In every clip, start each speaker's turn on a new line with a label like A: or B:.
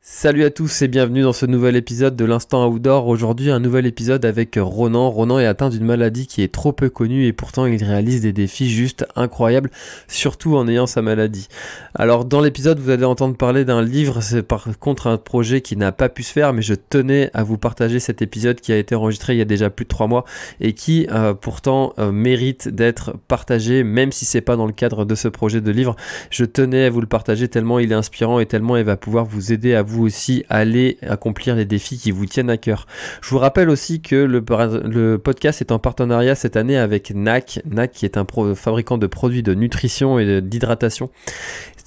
A: Salut à tous et bienvenue dans ce nouvel épisode de l'Instant Outdoor. Aujourd'hui, un nouvel épisode avec Ronan. Ronan est atteint d'une maladie qui est trop peu connue et pourtant il réalise des défis juste incroyables, surtout en ayant sa maladie. Alors, dans l'épisode, vous allez entendre parler d'un livre. C'est par contre un projet qui n'a pas pu se faire, mais je tenais à vous partager cet épisode qui a été enregistré il y a déjà plus de trois mois et qui euh, pourtant euh, mérite d'être partagé, même si c'est pas dans le cadre de ce projet de livre. Je tenais à vous le partager tellement il est inspirant et tellement il va pouvoir vous aider à vous vous aussi allez accomplir les défis qui vous tiennent à cœur. Je vous rappelle aussi que le, podcast est en partenariat cette année avec NAC, NAC qui est un fabricant de produits de nutrition et d'hydratation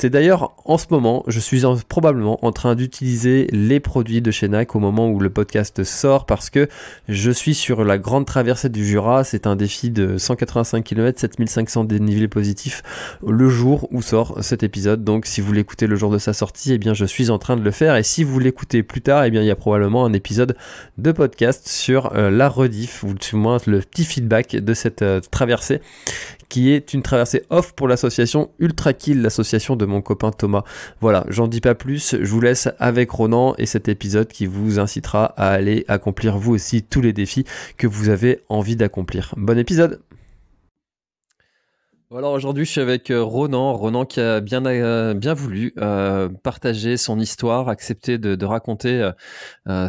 A: c'est d'ailleurs en ce moment, je suis probablement en train d'utiliser les produits de chez au moment où le podcast sort parce que je suis sur la grande traversée du Jura. C'est un défi de 185 km, 7500 dénivelés positifs le jour où sort cet épisode. Donc si vous l'écoutez le jour de sa sortie, eh bien je suis en train de le faire. Et si vous l'écoutez plus tard, eh bien il y a probablement un épisode de podcast sur euh, la rediff ou du moins le petit feedback de cette euh, traversée qui est une traversée off pour l'association Ultra Kill, l'association de mon copain Thomas. Voilà, j'en dis pas plus, je vous laisse avec Ronan et cet épisode qui vous incitera à aller accomplir vous aussi tous les défis que vous avez envie d'accomplir. Bon épisode alors aujourd'hui, je suis avec euh, Ronan. Ronan qui a bien, euh, bien voulu euh, partager son histoire, accepter de, raconter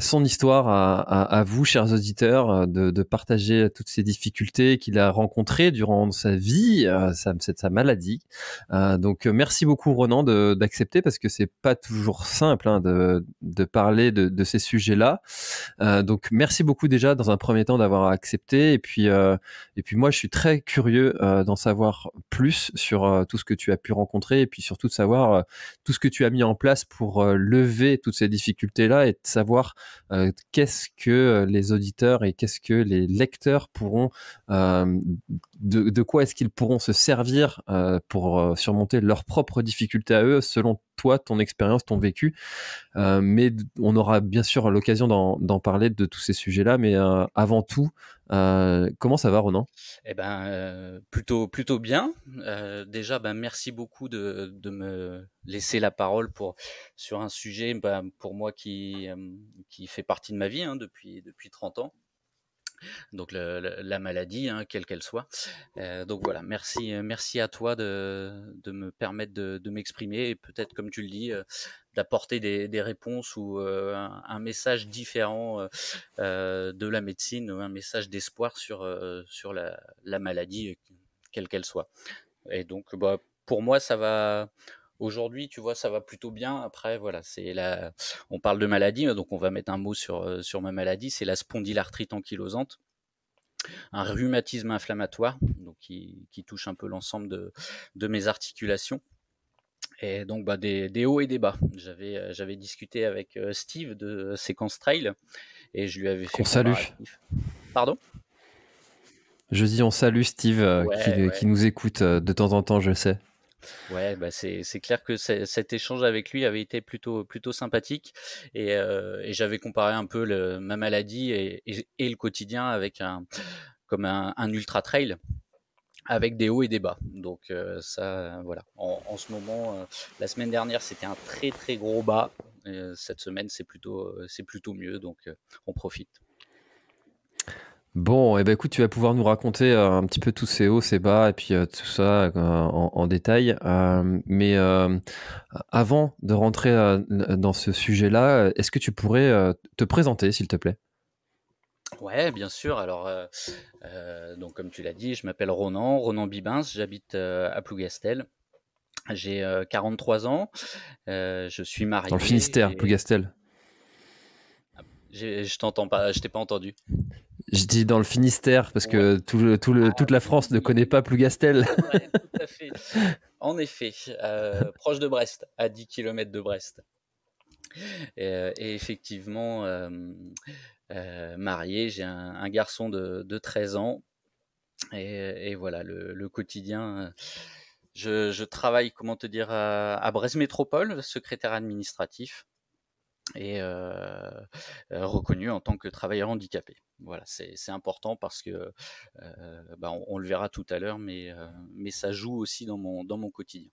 A: son histoire à, vous, chers auditeurs, de, de partager toutes ces difficultés qu'il a rencontrées durant sa vie, sa, sa maladie. donc merci beaucoup Ronan d'accepter parce que c'est pas toujours simple hein, de, parler de, de ces sujets-là. donc merci beaucoup déjà dans un premier temps d'avoir accepté et puis et puis moi je suis très curieux d'en savoir plus sur euh, tout ce que tu as pu rencontrer et puis surtout de savoir euh, tout ce que tu as mis en place pour euh, lever toutes ces difficultés-là et de savoir qu'est-ce que les auditeurs et qu'est-ce que les lecteurs pourront, de, quoi est-ce qu'ils pourront se servir pour surmonter leurs propres difficultés à eux selon toi, ton expérience, ton vécu. mais on aura bien sûr l'occasion d'en parler de tous ces sujets-là. Mais avant tout, euh, comment ça va, Ronan
B: Eh ben, euh, plutôt, plutôt bien. Euh, déjà, ben, merci beaucoup de, de, me laisser la parole pour sur un sujet, ben, pour moi qui qui fait partie de ma vie hein, depuis depuis 30 ans donc la maladie, hein, quelle qu'elle soit. Euh, donc voilà, merci, euh, merci à toi de, me permettre de, m'exprimer et peut-être, comme tu le dis, euh, d'apporter des, réponses ou un, message différent de la médecine, un message d'espoir sur, sur la, maladie, quelle qu'elle soit. Et donc, bah, pour moi, ça va Aujourd'hui, tu vois, ça va plutôt bien. Après, voilà, c'est la. On parle de maladie, hein, donc on va mettre un mot sur, euh, sur ma maladie. C'est la spondylarthrite ankylosante un rhumatisme inflammatoire donc qui, touche un peu l'ensemble de, mes articulations. Et donc bah, des, hauts et des bas. J'avais, euh, j'avais discuté avec euh, Steve de Séquence Trail et je lui avais fait... On salue. Pardon
A: Je dis on salue Steve qui, qui, nous écoute de temps en temps, je sais.
B: Ouais, bah c'est clair que cet échange avec lui avait été plutôt, plutôt sympathique et, euh, j'avais comparé un peu ma maladie et, le quotidien avec un, comme un, ultra trail avec des hauts et des bas. Donc euh, ça, voilà. En, ce moment, euh, la semaine dernière, c'était un très très gros bas. cette semaine, c'est plutôt mieux. Donc on profite.
A: Bon, et eh ben, écoute, tu vas pouvoir nous raconter euh, un petit peu tous ces hauts, ces bas, et puis euh, tout ça euh, en, détail. mais avant de rentrer dans ce sujet-là, est-ce que tu pourrais te présenter, s'il te plaît
B: Ouais, bien sûr. Alors, donc comme tu l'as dit, je m'appelle Ronan, Ronan Bibins, j'habite à Plougastel. J'ai 43 ans, je suis marié. Dans le Finistère,
A: Plougastel.
B: Ah, je t'entends pas, je t'ai pas entendu.
A: Je dis dans le Finistère parce que ah, toute la France ne connaît pas Plougastel.
B: En effet, euh, proche de Brest, à 10 km de Brest. Et, euh, effectivement, euh, marié, j'ai un, garçon de, 13 ans. Et, voilà, le, quotidien. Je, travaille, comment te dire, à Brest Métropole, secrétaire administratif et euh, euh, reconnu en tant que travailleur handicapé. Voilà, c'est important parce que, euh, bah, on, le verra tout à l'heure, mais, mais ça joue aussi dans mon, dans mon quotidien.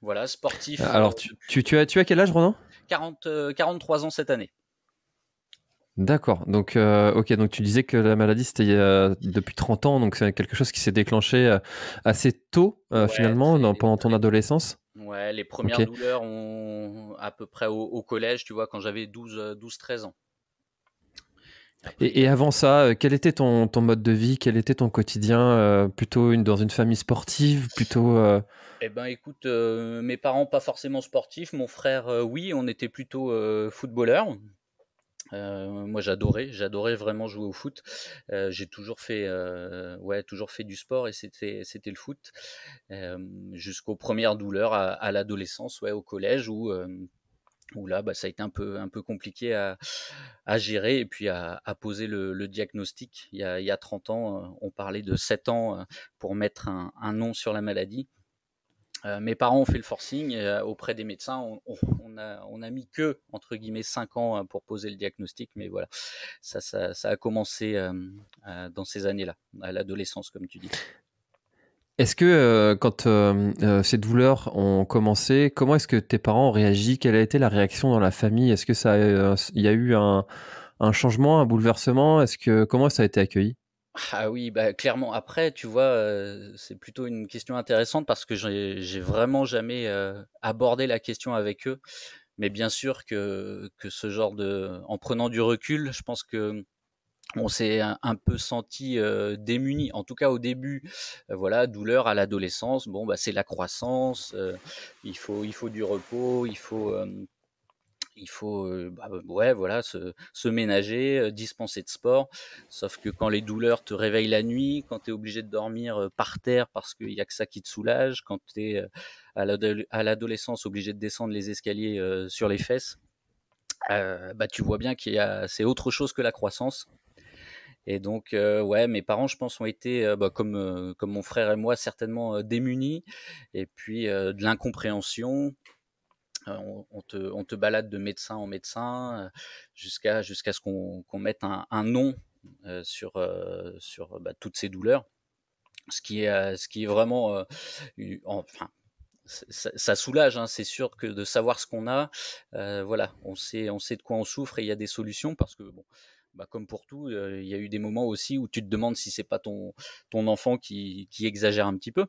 B: Voilà, sportif. Alors, tu,
A: tu, as, tu as quel âge, Ronan
B: 40, 43 ans cette année.
A: D'accord. Donc, euh, ok. Donc, tu disais que la maladie c'était depuis 30 ans, donc c'est quelque chose qui s'est déclenché euh, assez tôt euh, finalement pendant ton adolescence. Ouais, les premières
B: douleurs à peu près au, collège, tu vois, quand j'avais 12-13 ans.
A: Et, avant ça, quel était ton, mode de vie Quel était ton quotidien Plutôt dans une famille sportive Plutôt
B: Eh ben, écoute, mes parents pas forcément sportifs. Mon frère, oui, on était plutôt footballeur. Euh, moi, j'adorais, j'adorais vraiment jouer au foot. Euh, j'ai toujours fait, euh, ouais, toujours fait du sport et c'était, c'était le foot jusqu'aux premières douleurs à, l'adolescence, ouais, au collège où, où là, bah, ça a été un peu, un peu compliqué à, gérer et puis à, poser le, diagnostic. Il y, a, 30 ans, on parlait de 7 ans pour mettre un nom sur la maladie. Euh, mes parents ont fait le forcing euh, auprès des médecins. On, n'a a, on, a, mis que, entre guillemets, 5 ans euh, pour poser le diagnostic, mais voilà, ça, ça, a commencé dans ces années-là, à l'adolescence, comme tu dis.
A: Est-ce que quand ces douleurs ont commencé, comment est-ce que tes parents ont réagi Quelle a été la réaction dans la famille Est-ce que ça, il y a eu un, un changement, un bouleversement Est-ce que comment ça a été accueilli
B: ah oui, bah clairement. Après, tu vois, c'est plutôt une question intéressante parce que j'ai vraiment jamais abordé la question avec eux. Mais bien sûr que, que ce genre de, en prenant du recul, je pense que on s'est un, peu senti démuni, en tout cas au début. voilà, douleur à l'adolescence. Bon, bah c'est la croissance. il faut, il faut du repos. Il faut il faut bah, bah, ouais voilà se, ménager, dispenser de sport. Sauf que quand les douleurs te réveillent la nuit, quand tu es obligé de dormir par terre parce qu'il n'y a que ça qui te soulage, quand tu es à l'adolescence obligé de descendre les escaliers sur les fesses, bah, tu vois bien qu'il c'est autre chose que la croissance. Et donc, ouais, mes parents, je pense, ont été, bah, comme, comme mon frère et moi, certainement démunis. Et puis, de l'incompréhension, euh, on, te, balade de médecin en médecin euh, jusqu'à jusqu'à ce qu'on mette un, nom euh, sur, sur bah, toutes ces douleurs. Ce qui est, ce qui est vraiment, enfin, ça, soulage, hein, c'est sûr que de savoir ce qu'on a, voilà, on sait, on sait de quoi on souffre et il y a des solutions parce que bon, bah, comme pour tout, il y a eu des moments aussi où tu te demandes si c'est pas ton ton enfant qui exagère un petit peu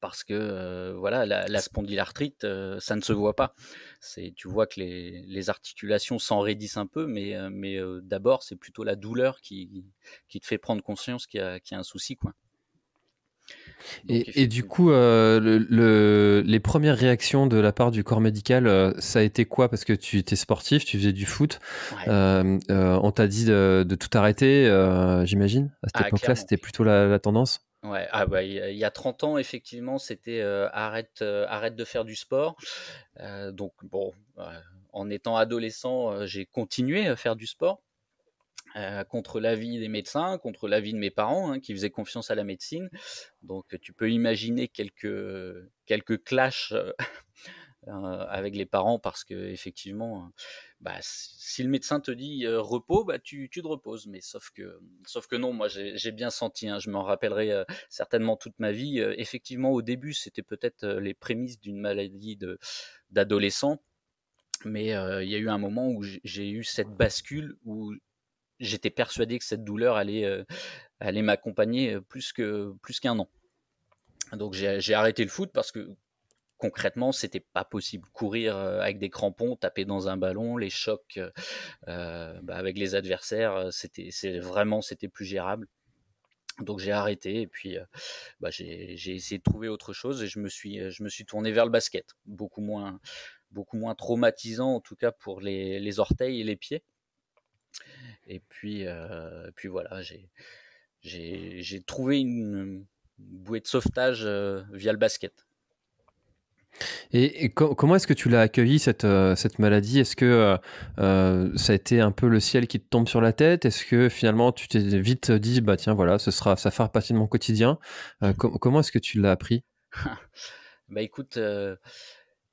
B: parce que euh, voilà, la, spondylarthrite, euh, ça ne se voit pas. C'est, tu vois que les, articulations s'enraidissent un peu, mais, euh, d'abord, c'est plutôt la douleur qui, te fait prendre conscience qu'il y, a, un souci. Quoi.
A: et, du coup, les premières réactions de la part du corps médical, ça a été quoi Parce que tu étais sportif, tu faisais du foot. on t'a dit de, tout arrêter, j'imagine. À cette ah, époque-là, c'était plutôt la tendance
B: ah bah, il y a 30 ans, effectivement, c'était arrête, arrête de faire du sport. donc, bon, en étant adolescent, j'ai continué à faire du sport contre l'avis des médecins, contre l'avis de mes parents hein, qui faisaient confiance à la médecine. Donc, tu peux imaginer quelques, quelques clashs Hein, avec les parents parce que effectivement, hein, bah, si le médecin te dit repos, bah, tu, te reposes. Mais sauf que, sauf que non, moi j'ai bien senti, hein, je m'en rappellerai certainement toute ma vie. effectivement, au début, c'était peut-être les prémices d'une maladie d'adolescent. Mais il y a eu un moment où j'ai eu cette bascule où j'étais persuadé que cette douleur allait, m'accompagner plus que plus qu'un an. Donc j'ai arrêté le foot parce que concrètement, c'était pas possible. Courir euh, avec des crampons, taper dans un ballon, les chocs euh, euh, bah, avec les adversaires, c'était vraiment c'était plus gérable. Donc j'ai arrêté et puis bah, j'ai essayé de trouver autre chose et je me suis je me suis tourné vers le basket, beaucoup moins beaucoup moins traumatisant en tout cas pour les, orteils et les pieds. Et puis puis voilà j'ai j'ai trouvé une bouée de sauvetage via le basket.
A: Et, comment est-ce que tu l'as accueilli cette, euh, cette maladie Est-ce que euh, euh, ça a été un peu le ciel qui te tombe sur la tête Est-ce que finalement tu t'es vite dit bah tiens voilà ce sera ça fera partie de mon quotidien Comment est-ce que tu l'as appris
B: Bah écoute.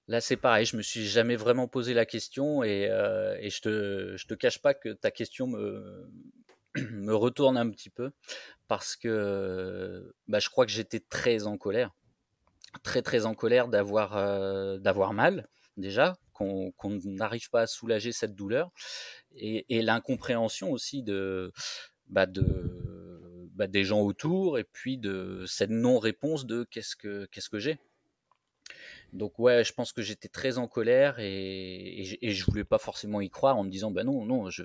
B: Là, c'est pareil, je me suis jamais vraiment posé la question et, je, te, te cache pas que ta question me, me retourne un petit peu parce que bah, je crois que j'étais très en colère très très en colère d'avoir euh, d'avoir mal déjà qu'on n'arrive pas à soulager cette douleur et, l'incompréhension aussi de bah, de bah, des gens autour et puis de cette non réponse de qu'est-ce que qu'est-ce que j'ai donc ouais, je pense que j'étais très en colère et, et, je voulais pas forcément y croire en me disant bah non non je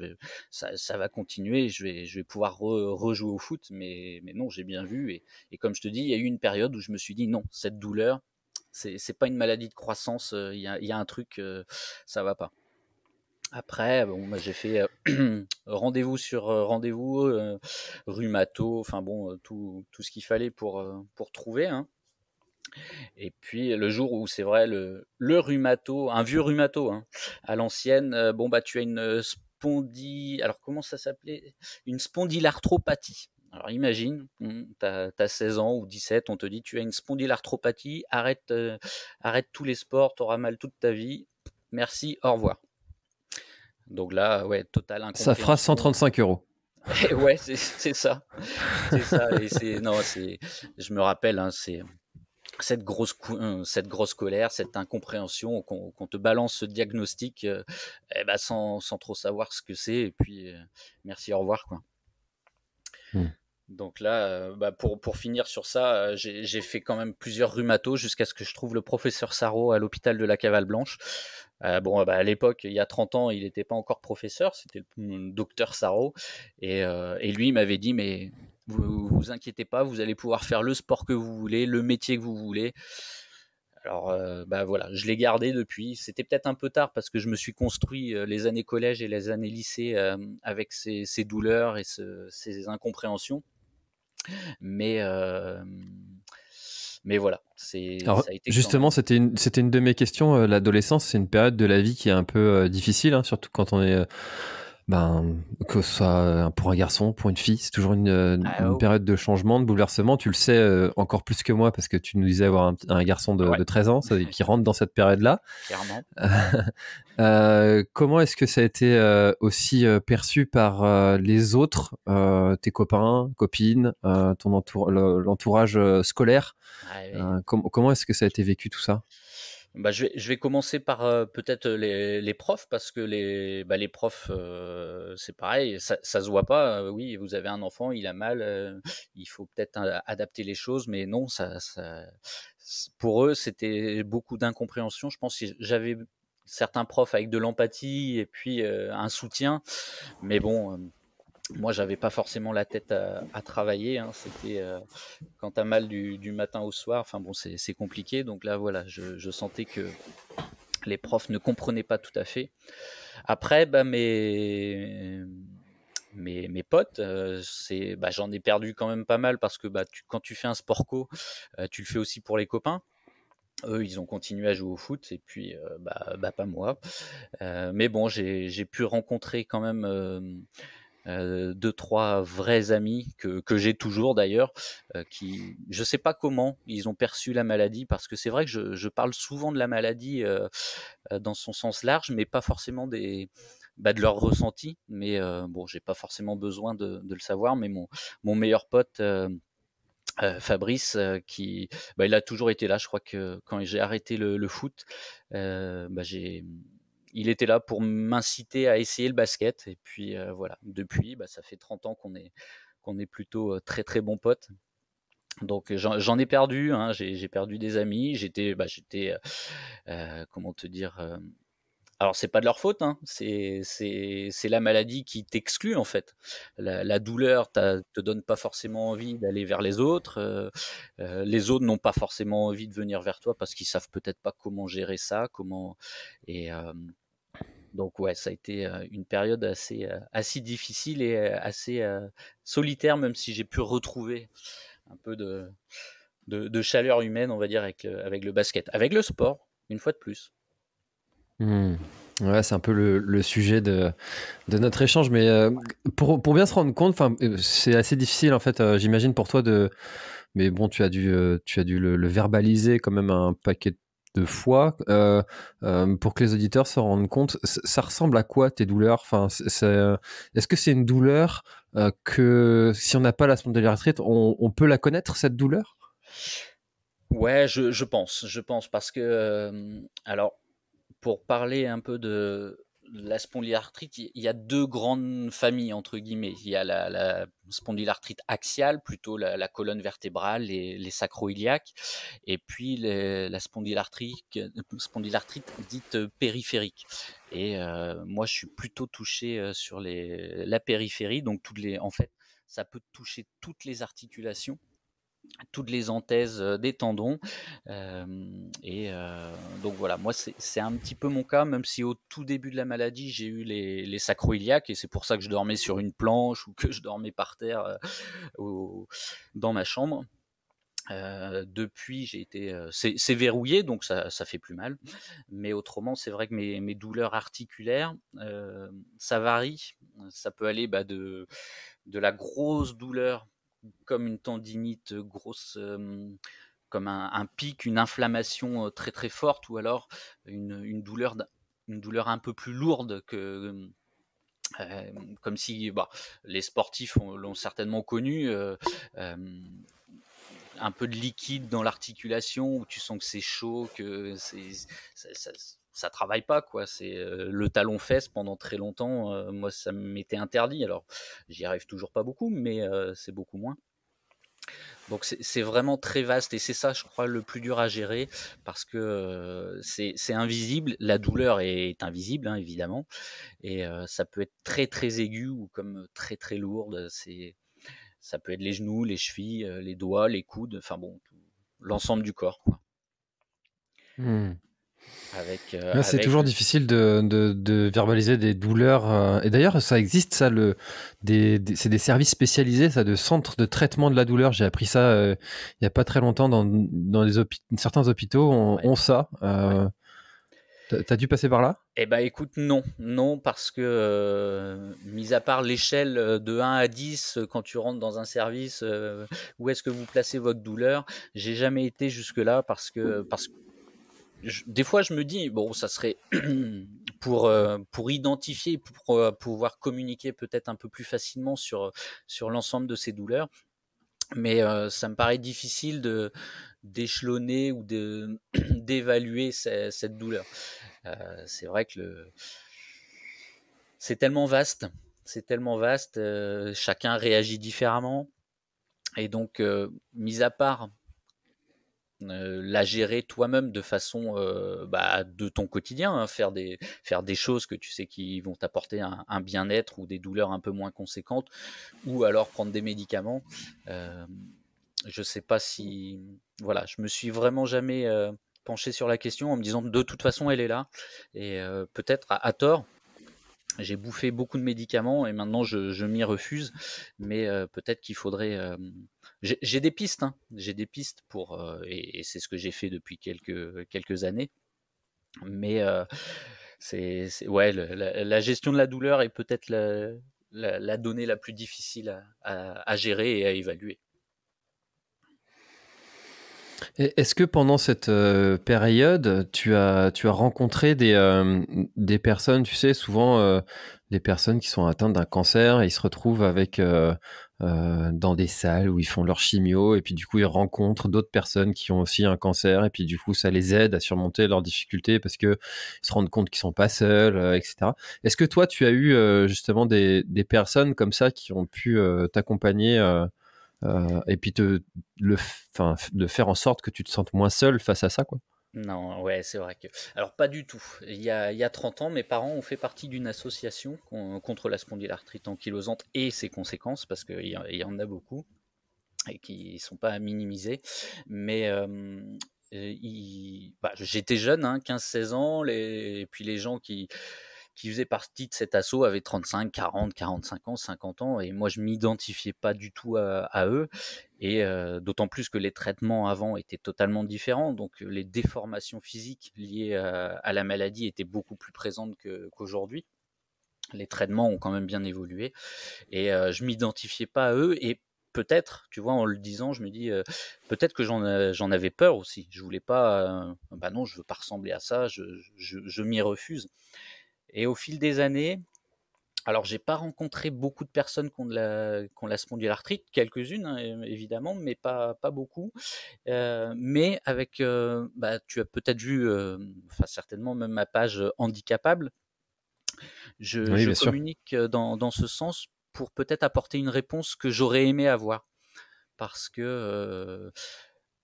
B: ça, va continuer, je vais je vais pouvoir rejouer au foot, mais non j'ai bien vu et, comme je te dis il y a eu une période où je me suis dit non cette douleur c'est pas une maladie de croissance, euh, il y a, un truc euh, ça va pas. Après, bon, bah, j'ai fait euh, rendez-vous sur rendez-vous, rhumato, enfin bon, tout, tout ce qu'il fallait pour, pour trouver. Hein. Et puis le jour où c'est vrai, le, rhumato, un vieux rhumato hein, à l'ancienne, euh, bon bah tu as une euh, spondy, alors comment ça s'appelait Une spondylarthropathie. Alors imagine, tu as, 16 ans ou 17, on te dit tu as une spondylarthropathie, arrête, euh, arrête tous les sports, t'auras mal toute ta vie, merci, au revoir. Donc là, ouais, total Ça fera 135 euros. ouais, c'est ça. je me rappelle, hein, c'est cette grosse, euh, cette grosse colère, cette incompréhension, qu'on te balance ce diagnostic euh, eh ben, sans, trop savoir ce que c'est, et puis euh, merci, au revoir. Quoi. Mmh. Donc là, bah, pour, finir sur ça, j'ai fait quand même plusieurs rhumatos jusqu'à ce que je trouve le professeur Sarro à l'hôpital de la Cavale Blanche. bon, bah, à l'époque, il y a 30 ans, il n'était pas encore professeur, c'était le, docteur Sarro. Et, et, lui, il m'avait dit, mais vous, vous inquiétez pas, vous allez pouvoir faire le sport que vous voulez, le métier que vous voulez. Alors, ben bah voilà, je l'ai gardé depuis. C'était peut-être un peu tard parce que je me suis construit euh, les années collège et les années lycée euh, avec ces, douleurs et ces incompréhensions. Mais, mais voilà, c'est. Justement,
A: c'était une, c'était une de mes questions. L'adolescence, c'est une période de la vie qui est un peu difficile, hein, surtout quand on est ben, que ce soit euh, pour un garçon, pour une fille, c'est toujours une, euh, ah, oh. période de changement, de bouleversement. Tu le sais euh, encore plus que moi parce que tu nous disais avoir un, garçon de, 13 ans qui rentre dans cette période-là. comment est-ce que ça a été aussi perçu par les autres, tes copains, copines, ton l'entourage scolaire ah, Comment est-ce que ça a été vécu tout ça
B: bah, je, vais, je, vais, commencer par peut-être les, les, profs, parce que les, bah, les profs, c'est pareil, ça, ça se voit pas. oui, vous avez un enfant, il a mal, il faut peut-être adapter les choses, mais non, ça, ça pour eux, c'était beaucoup d'incompréhension. Je pense que j'avais certains profs avec de l'empathie et puis un soutien, mais bon moi, j'avais pas forcément la tête à, travailler. Hein. C'était euh, quand t'as mal du, matin au soir. Enfin bon, c'est compliqué. Donc là, voilà, je, sentais que les profs ne comprenaient pas tout à fait. Après, bah, mes, mes, mes potes, euh, bah, j'en ai perdu quand même pas mal parce que bah, quand tu fais un sport co, euh, tu le fais aussi pour les copains eux, ils ont continué à jouer au foot, et puis euh, bah, bah, pas moi. mais bon, j'ai pu rencontrer quand même euh, deux trois vrais amis que, j'ai toujours d'ailleurs, euh, qui je sais pas comment ils ont perçu la maladie parce que c'est vrai que je, parle souvent de la maladie euh, dans son sens large, mais pas forcément des bah, de leur ressenti. Mais bon, j'ai pas forcément besoin de, le savoir, mais mon mon meilleur pote. Fabrice, qui bah, il a toujours été là. Je crois que quand j'ai arrêté le, foot, bah, j'ai il était là pour m'inciter à essayer le basket. Et puis voilà, depuis, bah, ça fait 30 ans qu'on est, est plutôt très très bons potes. Donc j'en ai perdu, hein. j'ai perdu des amis, j'étais, bah, comment te dire, alors c'est pas de leur faute, hein. c'est la maladie qui t'exclut en fait. La, douleur douleur te donne pas forcément envie d'aller vers les autres, les autres n'ont pas forcément envie de venir vers toi parce qu'ils savent peut-être pas comment gérer ça, comment et donc ouais, ça a été une période assez, assez difficile et assez solitaire, même si j'ai pu retrouver un peu de, de, chaleur humaine, on va dire, avec, avec le basket, avec le sport, une fois de plus.
A: Mmh. Ouais, c'est un peu le, sujet de, de, notre échange, mais pour, pour, bien se rendre compte, c'est assez difficile en fait, j'imagine pour toi de, mais bon, tu as dû, tu as dû le, le, verbaliser quand même un paquet de fois euh, euh, pour que les auditeurs se rendent compte, ça ressemble à quoi tes douleurs enfin, euh, Est-ce que c'est une douleur que si on n'a pas la la on, on peut la connaître, cette douleur
B: Ouais, je, pense, je pense, parce que, alors, pour parler un peu de, la spondylarthrite, il y a deux grandes familles, entre guillemets. Il y a la, spondylarthrite axiale, plutôt la, colonne vertébrale, et les sacro-iliaques, et puis la spondylarthrite, spondylarthrite dite périphérique. Et euh, moi, je suis plutôt touché euh, sur les, la périphérie, donc toutes les, en fait, ça peut toucher toutes les articulations toutes les anthèses des tendons. et donc voilà, moi c'est un petit peu mon cas, même si au tout début de la maladie j'ai eu les, les iliaques, et c'est pour ça que je dormais sur une planche ou que je dormais par terre dans ma chambre. depuis, j'ai été, c'est verrouillé, donc ça, ça fait plus mal. Mais autrement, c'est vrai que mes, douleurs articulaires, ça varie. Ça peut aller bah, de, de la grosse douleur comme une tendinite grosse, euh, comme un, pic, une inflammation euh, très très forte, ou alors une, douleur, une douleur un peu plus lourde que, euh, comme si bah, les sportifs l'ont certainement connu, un peu de liquide dans l'articulation où tu sens que c'est chaud, que ça, ça travaille pas quoi. C'est euh, le talon fesse pendant très longtemps. Euh, moi, ça m'était interdit. Alors, j'y arrive toujours pas beaucoup, mais euh, c'est beaucoup moins. Donc c'est vraiment très vaste et c'est ça, je crois, le plus dur à gérer parce que c'est invisible. La douleur est, invisible, hein, évidemment, et ça peut être très très aigu ou comme très très lourde. C'est ça peut être les genoux, les chevilles, les doigts, les coudes, enfin bon, l'ensemble du corps. Quoi.
A: Mmh. Euh, c'est toujours difficile de, verbaliser des douleurs. Euh, et d'ailleurs, ça existe, ça, le, des, c'est des services spécialisés, ça, de centres de traitement de la douleur. J'ai appris ça euh, il n'y a pas très longtemps dans, certains hôpitaux ont, ça. tu as T'as dû passer par là
B: Eh ben écoute, non. Non, parce que, mis à part l'échelle de 1 à 10, quand tu rentres dans un service, où est-ce que vous placez votre douleur J'ai jamais été jusque-là parce que, parce, des fois, je me dis, bon, ça serait pour, euh, pour identifier, pour euh, pouvoir communiquer peut-être un peu plus facilement sur, sur l'ensemble de ces douleurs. Mais euh, ça me paraît difficile de d'échelonner ou de d'évaluer cette, cette douleur. c'est vrai que le... c'est tellement vaste, c'est tellement vaste. chacun réagit différemment, et donc, mis à part la gérer toi-même de façon bah, de ton quotidien, hein, faire, des, faire des choses que tu sais qui vont t'apporter un, bien-être ou des douleurs un peu moins conséquentes, ou alors prendre des médicaments. Je je sais pas si. Voilà, je me suis vraiment jamais penché sur la question en me disant de toute façon elle est là, et peut-être à, tort. J'ai bouffé beaucoup de médicaments et maintenant je m'y refuse, mais peut-être qu'il faudrait j'ai des pistes, hein. j'ai des pistes pour, euh, et, c'est ce que j'ai fait depuis quelques, quelques années. Mais euh, c'est ouais, la, gestion de la douleur est peut-être la, donnée la plus difficile à, gérer et à évaluer.
A: Est-ce que pendant cette euh, période, tu as, tu as rencontré des, euh, des personnes, tu sais, souvent des personnes qui sont atteintes d'un cancer et ils se retrouvent avec euh, euh, dans des salles où ils font leur chimio et puis du coup ils rencontrent d'autres personnes qui ont aussi un cancer et puis du coup ça les aide à surmonter leurs difficultés parce que ils se rendent compte qu'ils sont pas seuls, euh, etc. Est-ce que toi tu as eu euh, justement des, des, personnes comme ça qui ont pu t'accompagner et puis te le, de faire en sorte que tu te sentes moins seul face à ça quoi
B: non, ouais, c'est vrai que. Alors, pas du tout. Il y, a, 30 ans, mes parents ont fait partie d'une association contre la spondylarthrite ankylosante et ses conséquences, parce qu'il y, en a beaucoup et qui ne sont pas à minimiser. Mais. Euh, bah, j'étais jeune, 15-16 hein, ans, et puis les gens qui, qui faisait partie de cet assaut avaient 35, 40, 45 ans, 50 ans, et moi je m'identifiais pas du tout à, eux, et euh, d'autant plus que les traitements avant étaient totalement différents, donc euh, les déformations physiques liées euh, à, la maladie étaient beaucoup plus présentes qu'aujourd'hui. les traitements ont quand même bien évolué, et je m'identifiais pas à eux, et peut-être, tu vois, en le disant, je me dis peut-être que j'en avais peur aussi. Je voulais pas, ben bah non, je veux pas ressembler à ça, je, je, je m'y refuse. Et au fil des années, alors j'ai pas rencontré beaucoup de personnes qui ont de la, qui spondylarthrite, quelques-unes hein, évidemment, mais pas, pas beaucoup. Euh, mais avec, euh, bah, tu as peut-être vu, euh, enfin certainement même ma page handicapable. Je, communique dans, dans ce sens pour peut-être apporter une réponse que j'aurais aimé avoir. Parce que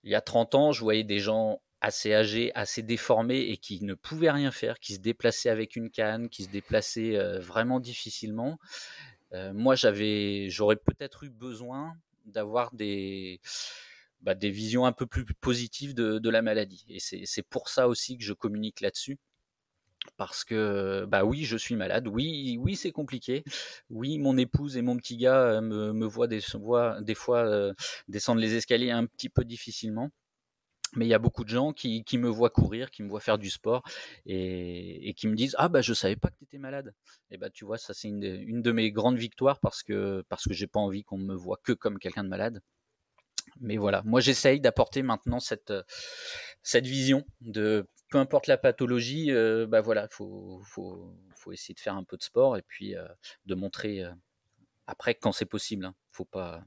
B: il y a 30 ans, je voyais des gens assez âgé, assez déformé et qui ne pouvait rien faire, qui se déplaçait avec une canne, qui se déplaçait vraiment difficilement. moi, j'avais, j'aurais peut-être eu besoin d'avoir des, bah, des visions un peu plus positives de, la maladie. Et c'est pour ça aussi que je communique là-dessus parce que bah oui, je suis malade, oui, oui, c'est compliqué, oui, mon épouse et mon petit gars me, voient des, des fois descendre les escaliers un petit peu difficilement, mais il y a beaucoup de gens qui, me voient courir, qui me voient faire du sport et, qui me disent Ah, bah, je savais pas que tu étais malade. Et bah, tu vois, ça, c'est une, de mes grandes victoires parce que, parce que j'ai pas envie qu'on me voit que comme quelqu'un de malade. Mais voilà, moi, j'essaye d'apporter maintenant cette, euh, cette vision de peu importe la pathologie, il euh, bah voilà, faut, faut, essayer de faire un peu de sport et puis euh, de montrer après quand c'est possible. Hein. Faut pas.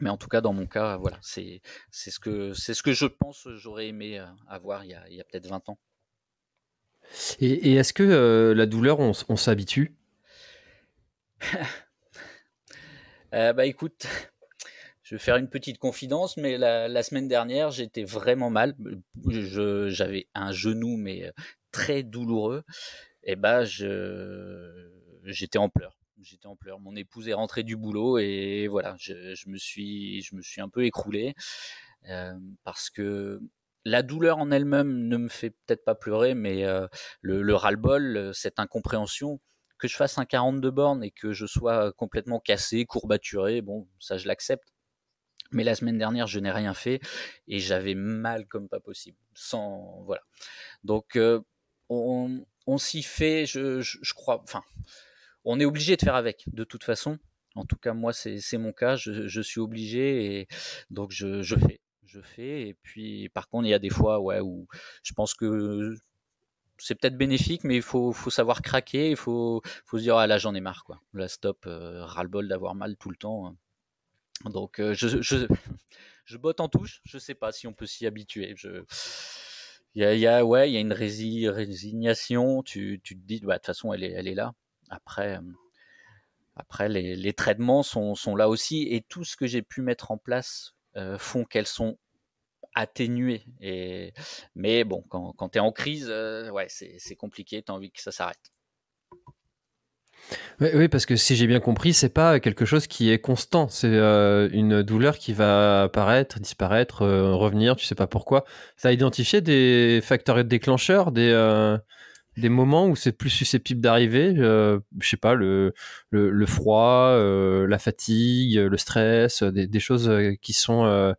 B: Mais en tout cas, dans mon cas, voilà, c'est ce, que, ce que je pense j'aurais aimé euh, avoir il y a, peut-être 20 ans.
A: Et, est-ce que euh, la douleur, on, s'habitue
B: euh, Bah écoute, je vais faire une petite confidence, mais la, semaine dernière, j'étais vraiment mal. J'avais un genou, mais très douloureux. Et eh bah, j'étais en pleurs j'étais en pleurs. Mon épouse est rentrée du boulot et voilà, je, je me, suis, je me suis un peu écroulé euh, parce que la douleur en elle-même ne me fait peut-être pas pleurer, mais euh, le, le ras-le-bol, euh, cette incompréhension, que je fasse un 42 bornes et que je sois complètement cassé, courbaturé, bon, ça je l'accepte. Mais la semaine dernière, je n'ai rien fait et j'avais mal comme pas possible. Sans voilà. Donc euh, on, on s'y fait, je, je, je crois. Enfin, on est obligé de faire avec, de toute façon. En tout cas, moi, c'est mon cas. Je, suis obligé et donc je, fais. Je fais. Et puis, par contre, il y a des fois ouais, où je pense que c'est peut-être bénéfique, mais il faut, savoir craquer. Il faut, faut se dire Ah là, j'en ai marre. Quoi. Là, stop, euh, ras-le-bol d'avoir mal tout le temps. Hein. Donc, euh, je, botte en touche. Je ne sais pas si on peut s'y habituer. Je. Il y a, ouais, y une résignation. Tu, te dis, bah, de toute façon, elle est là après, après les, traitements sont, sont, là aussi et tout ce que j'ai pu mettre en place font qu'elles sont atténuées. Et, mais bon, quand, quand tu es en crise, ouais, c'est compliqué, tu as envie que ça s'arrête.
A: Oui, parce que si j'ai bien compris, c'est pas quelque chose qui est constant. C'est une douleur qui va apparaître, disparaître, euh, revenir. Tu sais pas pourquoi. T'as identifié des facteurs déclencheurs, des des moments où c'est plus susceptible d'arriver, euh, je sais pas, le, froid, euh, la fatigue, le stress, euh, des, choses qui sont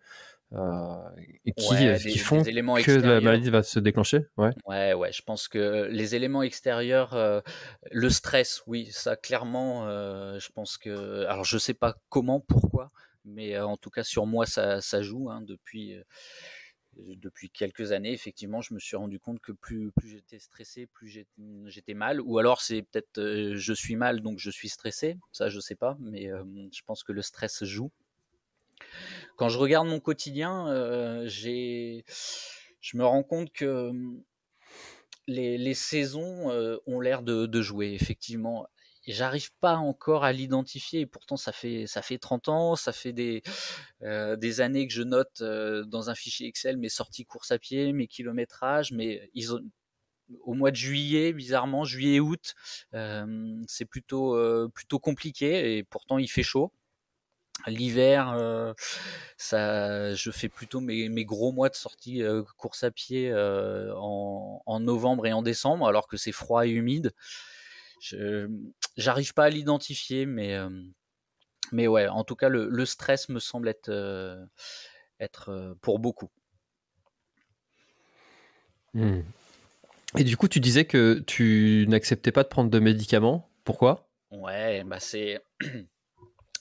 A: qui, font que la maladie va se déclencher. Ouais.
B: ouais, ouais, je pense que les éléments extérieurs, le stress, oui, ça clairement, je pense que, alors je sais pas comment, pourquoi, mais en tout cas sur moi ça, ça joue hein, depuis depuis quelques années, effectivement, je me suis rendu compte que plus, plus j'étais stressé, plus j'étais mal. Ou alors, c'est peut-être euh, je suis mal, donc je suis stressé. Ça, je ne sais pas, mais euh, je pense que le stress joue. Quand je regarde mon quotidien, euh, je me rends compte que hum, les, saisons ont l'air de, jouer, effectivement j'arrive pas encore à l'identifier et pourtant ça fait ça fait 30 ans, ça fait des euh, des années que je note euh, dans un fichier Excel mes sorties course à pied, mes kilométrages, mais ils ont au mois de juillet, bizarrement, juillet août, euh, c'est plutôt plutôt compliqué et pourtant il fait chaud. L'hiver, ça, je fais plutôt mes, mes gros mois de sortie course à pied en, en, novembre et en décembre, alors que c'est froid et humide. J'arrive pas à l'identifier, mais, euh, mais ouais, en tout cas, le, stress me semble être, euh, être euh, pour beaucoup.
A: Hmm. Et du coup, tu disais que tu n'acceptais pas de prendre de médicaments. Pourquoi
B: Ouais, bah c'est.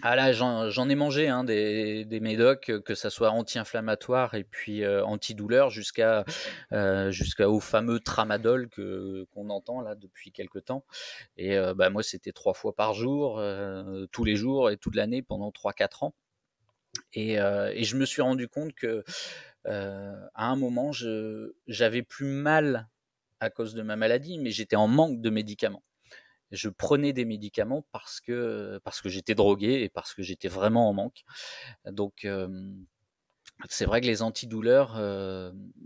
B: Ah là, j'en ai mangé hein, des, des, médocs, euh, que ça soit anti-inflammatoire et puis euh, antidouleur, jusqu'à euh, jusqu'au fameux tramadol que qu'on entend là depuis quelque temps. Et euh, bah, moi, c'était trois fois par jour, tous les jours et toute l'année pendant trois, quatre ans. Et, et, je me suis rendu compte que à un moment, je j'avais plus mal à cause de ma maladie, mais j'étais en manque de médicaments je prenais des médicaments parce que parce que j'étais drogué et parce que j'étais vraiment en manque. Donc c'est vrai que les antidouleurs,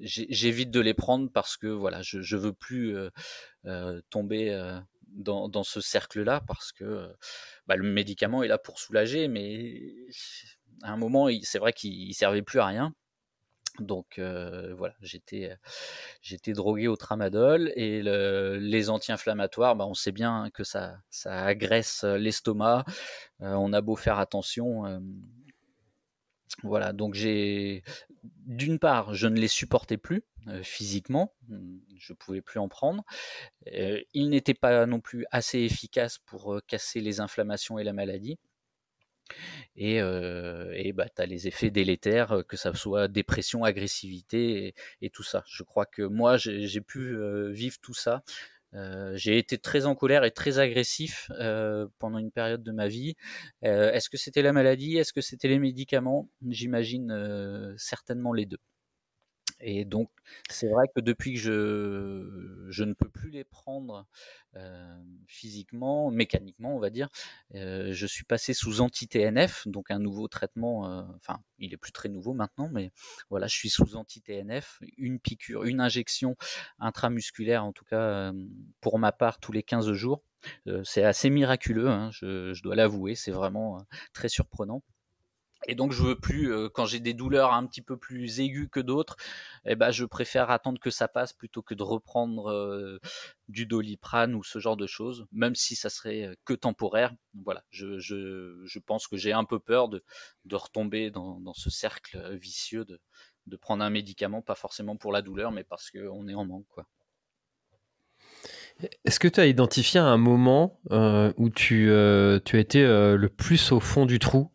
B: j'évite de les prendre parce que voilà, je, veux plus tomber dans, ce cercle-là parce que bah, le médicament est là pour soulager, mais à un moment, c'est vrai qu'il servait plus à rien. Donc euh, voilà, j'étais j'étais drogué au tramadol et les anti-inflammatoires, bah, on sait bien hein, que ça ça agresse euh, l'estomac. Euh, on a beau faire attention, voilà. Donc j'ai d'une part, je ne les supportais plus physiquement, je pouvais plus en prendre. ils n'étaient pas non plus assez efficaces pour casser les inflammations et la maladie. Et, bah, tu as les effets délétères, que ça soit dépression, agressivité et, tout ça. Je crois que moi, j'ai pu vivre tout ça. j'ai été très en colère et très agressif pendant une période de ma vie. Est-ce que c'était la maladie Est-ce que c'était les médicaments J'imagine certainement les deux. Et donc, c'est vrai que depuis que je, ne peux plus les prendre euh, physiquement, mécaniquement, on va dire, euh, je suis passé sous anti-TNF, donc un nouveau traitement, euh, enfin, il est plus très nouveau maintenant, mais voilà, je suis sous anti-TNF, une piqûre, une injection intramusculaire, en tout cas, pour ma part, tous les 15 jours. c'est assez miraculeux, hein, je, dois l'avouer, c'est vraiment très surprenant. Et donc je veux plus euh, quand j'ai des douleurs un petit peu plus aiguës que d'autres, eh ben je préfère attendre que ça passe plutôt que de reprendre euh, du doliprane ou ce genre de choses, même si ça serait euh, que temporaire. Voilà, je, pense que j'ai un peu peur de, retomber dans, ce cercle vicieux de, de prendre un médicament, pas forcément pour la douleur, mais parce qu'on est en manque. Quoi.
A: Est-ce que tu as identifié un moment où tu, tu as le plus au fond du trou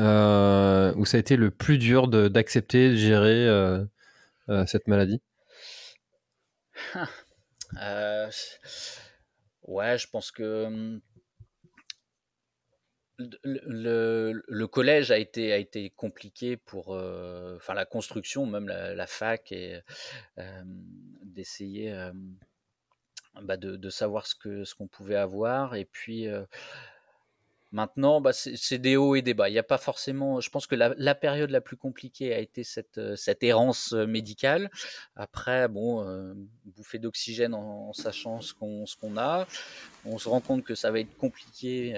A: euh, où ça a été le plus dur d'accepter, de, gérer euh, euh, cette maladie
B: Ouais, je pense que hum, le, le, collège a été, a été compliqué pour enfin, la construction, même la, fac, et d'essayer bah de, de, savoir ce qu'on ce qu'on pouvait avoir. Et puis, Maintenant, bah, c'est des hauts et des bas. Il n'y a pas forcément. Je pense que la, période la plus compliquée a été cette, euh, errance euh, médicale. Après, bon, euh, bouffer d'oxygène en, sachant ce qu'on a, on se rend compte que ça va être compliqué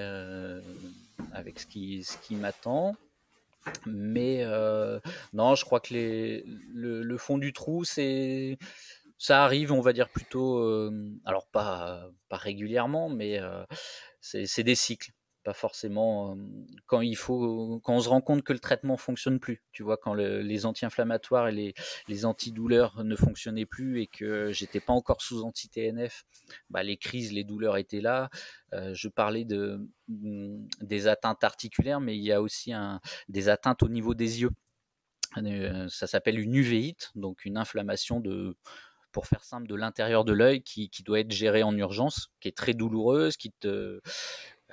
B: avec ce qui, m'attend. Mais non, je crois que le, fond du trou, c'est ça arrive, on va dire plutôt, alors pas, pas régulièrement, mais c'est des cycles pas forcément quand il faut quand on se rend compte que le traitement fonctionne plus tu vois quand les anti-inflammatoires et les, antidouleurs ne fonctionnaient plus et que j'étais pas encore sous anti-TNF bah, les crises les douleurs étaient là euh, je parlais de mmh, des atteintes articulaires mais il y a aussi des atteintes au niveau des yeux euh, ça s'appelle une uvéite donc une inflammation de pour faire simple, de l'intérieur de l'œil qui, doit être gérée en urgence, qui est très douloureuse, qui te,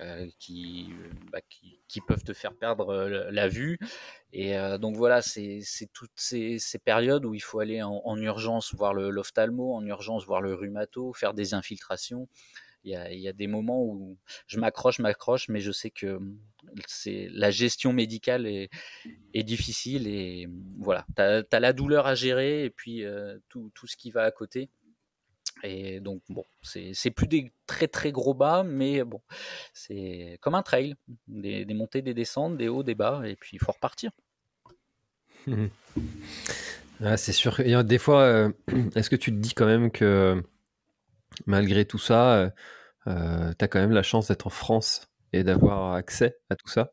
B: euh, euh, bah, qui, qui, peuvent te faire perdre euh, la vue. Et donc voilà, c'est toutes ces, périodes où il faut aller en, urgence voir l'ophtalmo, en urgence voir le rhumato, faire des infiltrations. Il y, a, des moments où je m'accroche, m'accroche, mais je sais que hum, c'est la gestion médicale est, difficile et hum, voilà, tu as, la douleur à gérer et puis tout, ce qui va à côté. Et donc, bon, c'est plus des très très gros bas, mais bon, c'est comme un trail, des, montées, des descentes, des hauts, des bas, et puis il faut repartir.
A: Ah, c'est sûr. Et euh, des fois, euh, est-ce que tu te dis quand même que malgré tout ça, euh, tu as quand même la chance d'être en France et d'avoir accès à tout ça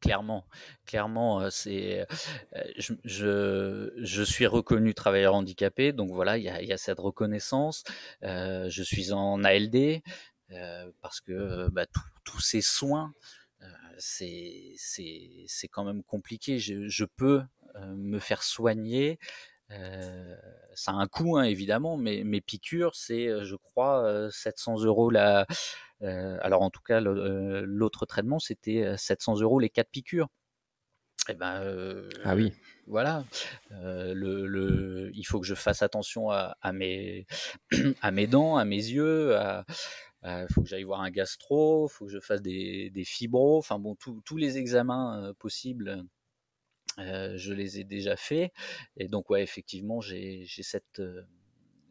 B: clairement, clairement, c'est, je, je, suis reconnu travailleur handicapé, donc voilà, il y a, cette reconnaissance. je suis en ALD parce que bah, tous ces soins, c'est, c'est, quand même compliqué. Je, je peux me faire soigner ça euh, a un coût, hein, évidemment, mais mes piqûres, c'est, euh, je crois, 700 euh, euros la. alors, en tout cas, l'autre traitement, c'était 700 euros les quatre piqûres. Et eh ben, ah oui. Voilà. le, le, il faut que je fasse attention à, à, mes, à mes dents, à mes yeux. Il faut que j'aille voir un gastro. Il faut que je fasse des, des fibros. Enfin bon, tous les examens possibles euh, je les ai déjà faits. Et donc, ouais, effectivement, j'ai cette, euh,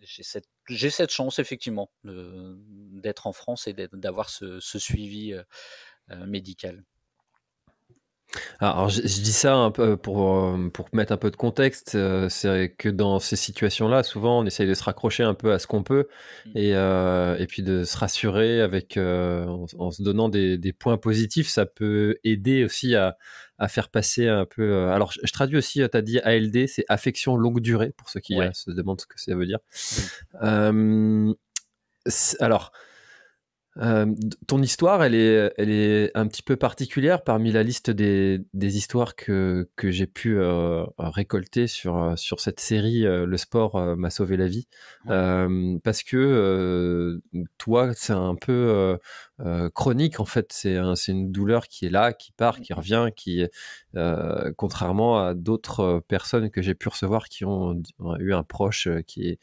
B: cette, cette, chance, effectivement, d'être en France et d'avoir ce, suivi euh, médical.
A: Ah, alors, je, dis ça un peu euh, pour, euh, pour mettre un peu de contexte, euh, c'est que dans ces situations-là, souvent, on essaye de se raccrocher un peu à ce qu'on peut mmh. et, et, puis de se rassurer avec, en, se donnant des, des, points positifs. Ça peut aider aussi à, à faire passer un peu. alors, je, traduis aussi, tu as dit ALD, c'est affection longue durée, pour ceux qui se demandent ce que ça veut dire. Mmh. alors, euh, ton histoire, elle est, elle est un petit peu particulière parmi la liste des, des histoires que, que j'ai pu euh, récolter sur, euh, sur cette série Le sport m'a sauvé la vie. parce que toi, c'est un peu chronique en fait. C'est une douleur qui est là, qui part, qui revient, qui, contrairement à d'autres personnes que j'ai pu recevoir qui ont, ont, eu un proche qui est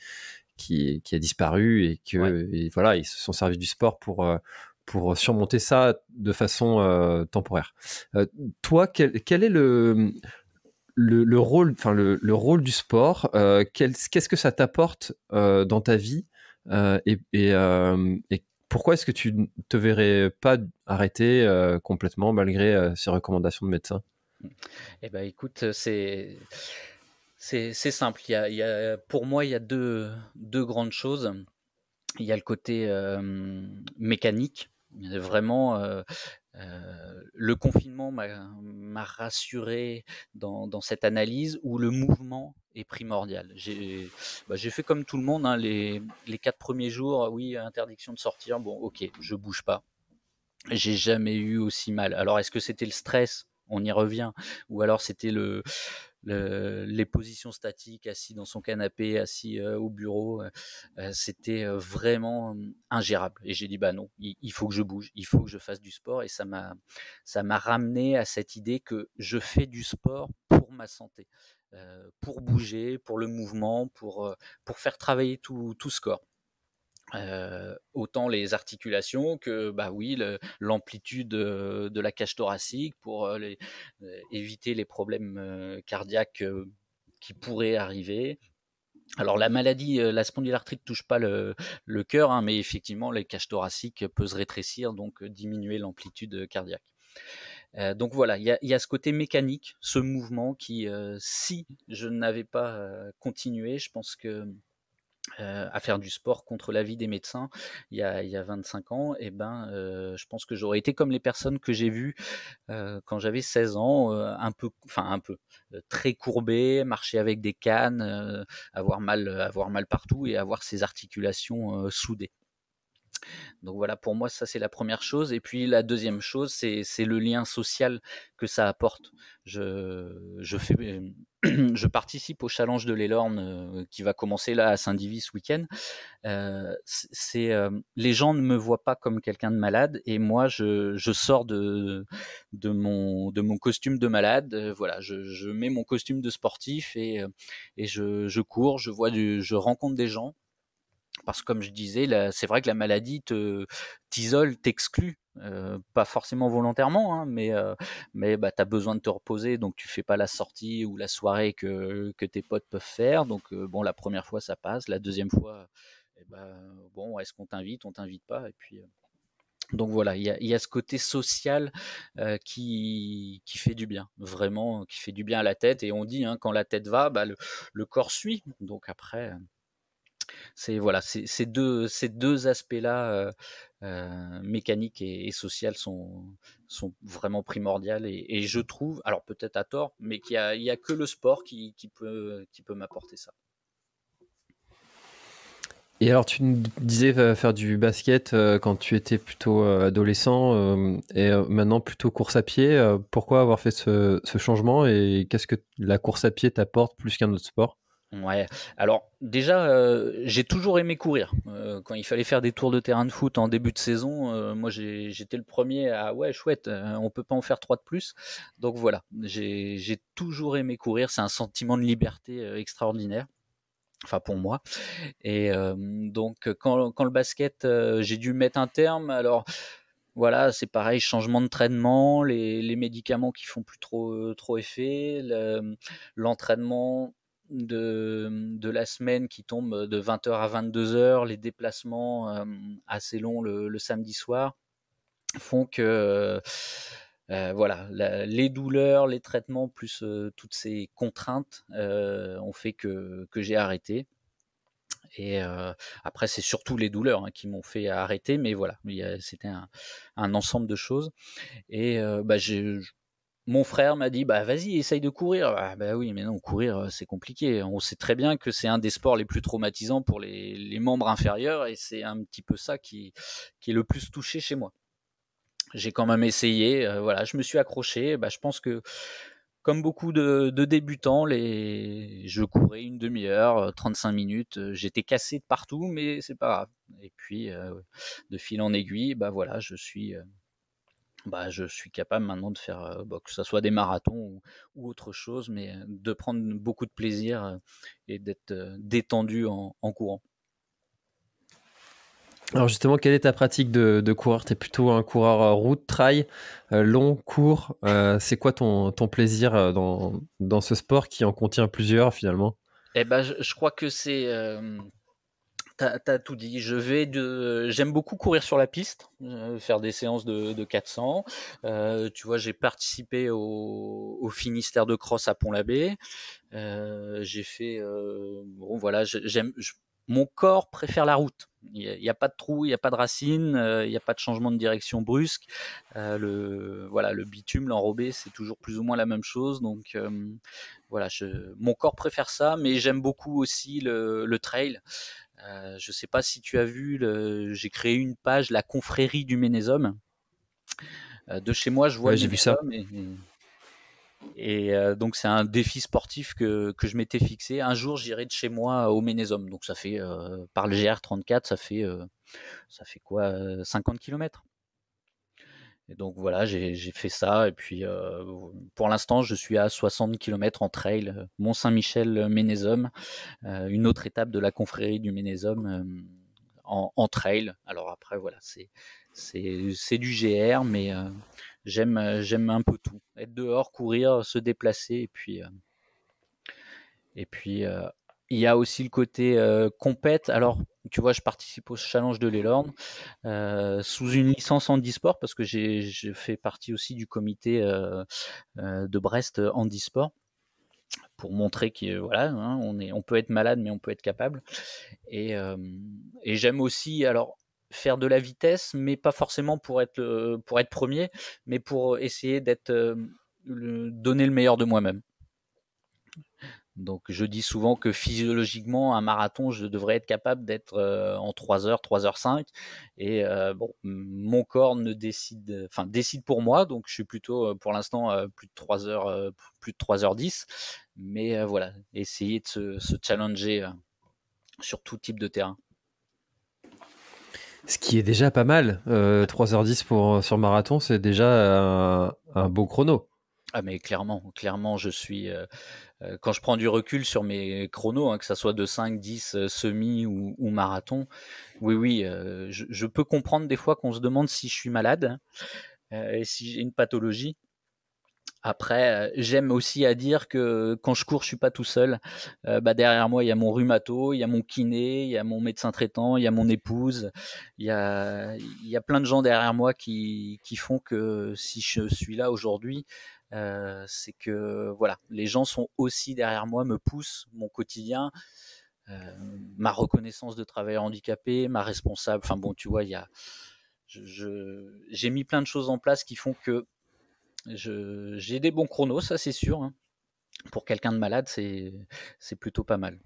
A: qui, a disparu et que voilà, ils se sont servis du sport pour euh, pour surmonter ça de façon euh, temporaire. Euh, toi, quel, quel, est le le, rôle, enfin le, le, rôle du sport Qu'est-ce que ça t'apporte dans ta vie et, et, pourquoi est-ce que tu ne te verrais pas arrêter complètement malgré ces recommandations de médecins
B: Eh ben, écoute, c'est c'est simple. Il y, a, pour moi, il y a deux, deux grandes choses.
A: Il y a le côté euh,
B: mécanique. Vraiment, euh, euh, le confinement m'a rassuré dans, cette analyse où le mouvement est primordial. J'ai bah, fait comme tout le monde, hein, les, les, quatre premiers jours, ah oui, interdiction de sortir, bon, ok, je bouge pas. J'ai jamais eu aussi mal. Alors, est-ce que c'était le stress on y revient. Ou alors c'était le, les positions statiques, assis dans son canapé, assis euh, au bureau, euh, euh, c'était vraiment mmh, ingérable. Et j'ai dit bah non, il, faut que je bouge, il faut que je fasse du sport. Et ça m'a ça m'a ramené à cette idée que je fais du sport pour ma santé, pour bouger, pour le mouvement, pour pour faire travailler tout tout ce corps. Euh, autant les articulations que bah oui l'amplitude euh, de, la cage thoracique pour euh, éviter les problèmes cardiaques qui pourraient arriver. Alors la maladie, la spondylarthrite touche pas le, cœur, hein, mais effectivement les cage thoracique peut se rétrécir, donc diminuer l'amplitude cardiaque. donc voilà, il y a, ce côté mécanique, ce mouvement qui, si je n'avais pas continué, je pense que à faire du sport contre la vie des médecins il y a, il y a 25 ans, et eh ben, je pense que j'aurais été comme les personnes que j'ai vues quand j'avais 16 ans, un peu, enfin un peu, très courbé, marcher avec des cannes, avoir mal, avoir mal partout et avoir ses articulations soudées. Donc voilà, pour moi, ça c'est la première chose. Et puis la deuxième chose, c'est le lien social que ça apporte. Je, fais, je participe au challenge de l'Elorne qui va commencer là à Saint-Divis ce week-end. les gens ne me voient pas comme quelqu'un de malade et moi je, sors de, de, mon, de mon costume de malade. Voilà, je, mets mon costume de sportif et, je, cours, je vois je rencontre des gens parce que comme je disais, c'est vrai que la maladie te t'isole, t'exclut. Euh, pas forcément volontairement, hein, mais, euh, mais bah, tu as besoin de te reposer, donc tu fais pas la sortie ou la soirée que, tes potes peuvent faire. Donc, euh, bon, la première fois, ça passe. La deuxième fois, eh ben, bon, est-ce qu'on t'invite On t'invite pas. Et puis, donc voilà, il y, a, ce côté social qui, fait du bien, vraiment, qui fait du bien à la tête. Et on dit, hein, quand la tête va, bah, le, corps suit. Donc après, c'est voilà, ces deux, ces deux aspects-là, euh, euh mécanique et, et sont, sont vraiment primordiales. Et, je trouve, alors peut-être à tort, mais qu'il n'y a, que le sport qui, peut, qui peut m'apporter ça.
A: Et alors, tu disais euh, faire du basket euh, quand tu étais plutôt adolescent et maintenant plutôt course à pied. pourquoi avoir fait ce changement et qu'est-ce que la course à pied t'apporte plus qu'un autre sport Ouais.
B: Alors déjà, euh, j'ai toujours aimé courir. Euh, quand il fallait faire des tours de terrain de foot en début de saison, euh, moi j'étais le premier à ouais chouette, on peut pas en faire trois de plus. Donc voilà, j'ai toujours aimé courir. C'est un sentiment de liberté extraordinaire. Enfin pour moi. Et donc quand, le basket, j'ai dû mettre un terme. Alors voilà, c'est pareil, changement de traitement, les, médicaments qui font plus trop trop effet, l'entraînement de, de, la semaine qui tombe euh, de 20h à 22h, les déplacements euh, assez longs le, samedi soir font que euh, voilà, les douleurs, les traitements, plus toutes ces contraintes ont fait que, j'ai arrêté. Et après, c'est surtout les douleurs hein, qui m'ont fait arrêter, mais voilà, c'était un, ensemble de choses. Et bah, mon frère m'a dit bah vas-y essaye de courir ah, bah oui mais non courir euh, c'est compliqué on sait très bien que c'est un des sports les plus traumatisants pour les, membres inférieurs et c'est un petit peu ça qui, est le plus touché chez moi j'ai quand même essayé euh, voilà je me suis accroché bah, je pense que comme beaucoup de, débutants les je courais une demi-heure 35 euh, minutes j'étais cassé de partout mais c'est pas grave et puis de fil en aiguille bah voilà je suis bah, je suis capable maintenant de faire, bah, que ce soit des marathons ou, autre chose, mais de prendre beaucoup de plaisir et d'être détendu en, courant.
A: Alors justement, quelle est ta pratique de, coureur Tu es plutôt un coureur route, trail, long, court. c'est quoi ton, plaisir dans, ce sport qui en contient plusieurs finalement
B: Eh ben, je, crois que c'est... T'as as tout dit. Je vais de. J'aime beaucoup courir sur la piste, euh, faire des séances de, de 400. Euh, tu vois, j'ai participé au, au, Finistère de cross à Pont-l'Abbé. Euh, j'ai fait. bon, voilà, j'aime. Mon corps préfère la route. Il n'y a, pas de trou, il n'y a pas de racines, il n'y a pas de changement de direction brusque. le voilà, le bitume, l'enrobé, c'est toujours plus ou moins la même chose. Donc voilà, je, mon corps préfère ça, mais j'aime beaucoup aussi le, le trail. Euh, je ne sais pas si tu as vu, j'ai créé une page, la confrérie du Ménésum. Euh, de chez moi, je vois. j'ai vu ça. Et, euh, donc, c'est un défi sportif que, je m'étais fixé. Un jour, j'irai de chez moi au Ménésum. Donc, ça fait, par le GR34, ça fait, ça fait quoi 50 km donc voilà, j'ai fait ça. Et puis euh, pour l'instant, je suis à 60 km en trail, euh, Mont-Saint-Michel-Ménézum, euh, une autre étape de la confrérie du Ménézum euh, en, en, trail. Alors après, voilà, c'est du GR, mais euh, j'aime un peu tout. Être dehors, courir, se déplacer. Et puis, et puis il y a aussi le côté compète. Alors tu vois, je participe au challenge de l'Elorn euh, sous une licence handisport parce que j'ai fait partie aussi du comité euh, euh, de Brest handisport pour montrer que voilà, hein, on, est, on peut être malade mais on peut être capable. Et, et j'aime aussi, alors faire de la vitesse, mais pas forcément pour être, pour être premier, mais pour essayer d'être donner le meilleur de moi-même. Donc je dis souvent que physiologiquement, un marathon, je devrais être capable d'être euh, en 3 heures, 3 h 5. Et euh, bon, mon corps ne décide, enfin décide pour moi, donc je suis plutôt euh, pour l'instant plus de 3 heures, plus de 3 heures 10. Mais voilà, essayer de se, challenger sur tout type de terrain.
A: Ce qui est déjà pas mal, 3h10 pour, sur marathon, c'est déjà un, beau chrono.
B: Ah mais clairement, clairement, je suis, euh, quand je prends du recul sur mes chronos, hein, que ça soit de 5, 10, euh, semi ou, marathon, oui, oui, euh, je, peux comprendre des fois qu'on se demande si je suis malade et si j'ai une pathologie. Après, j'aime aussi à dire que quand je cours, je suis pas tout seul. Bah, derrière moi, il y a mon rhumato, il y a mon kiné, il y a mon médecin traitant, il y a mon épouse, il y a, plein de gens derrière moi qui font que si je suis là aujourd'hui, euh, c'est que voilà, les gens sont aussi derrière moi, me poussent mon quotidien, euh, ma reconnaissance de travailleur handicapé, ma responsable. Enfin bon, tu vois, il y j'ai mis plein de choses en place qui font que j'ai des bons chronos, ça c'est sûr. Hein. Pour quelqu'un de malade, c'est plutôt pas mal.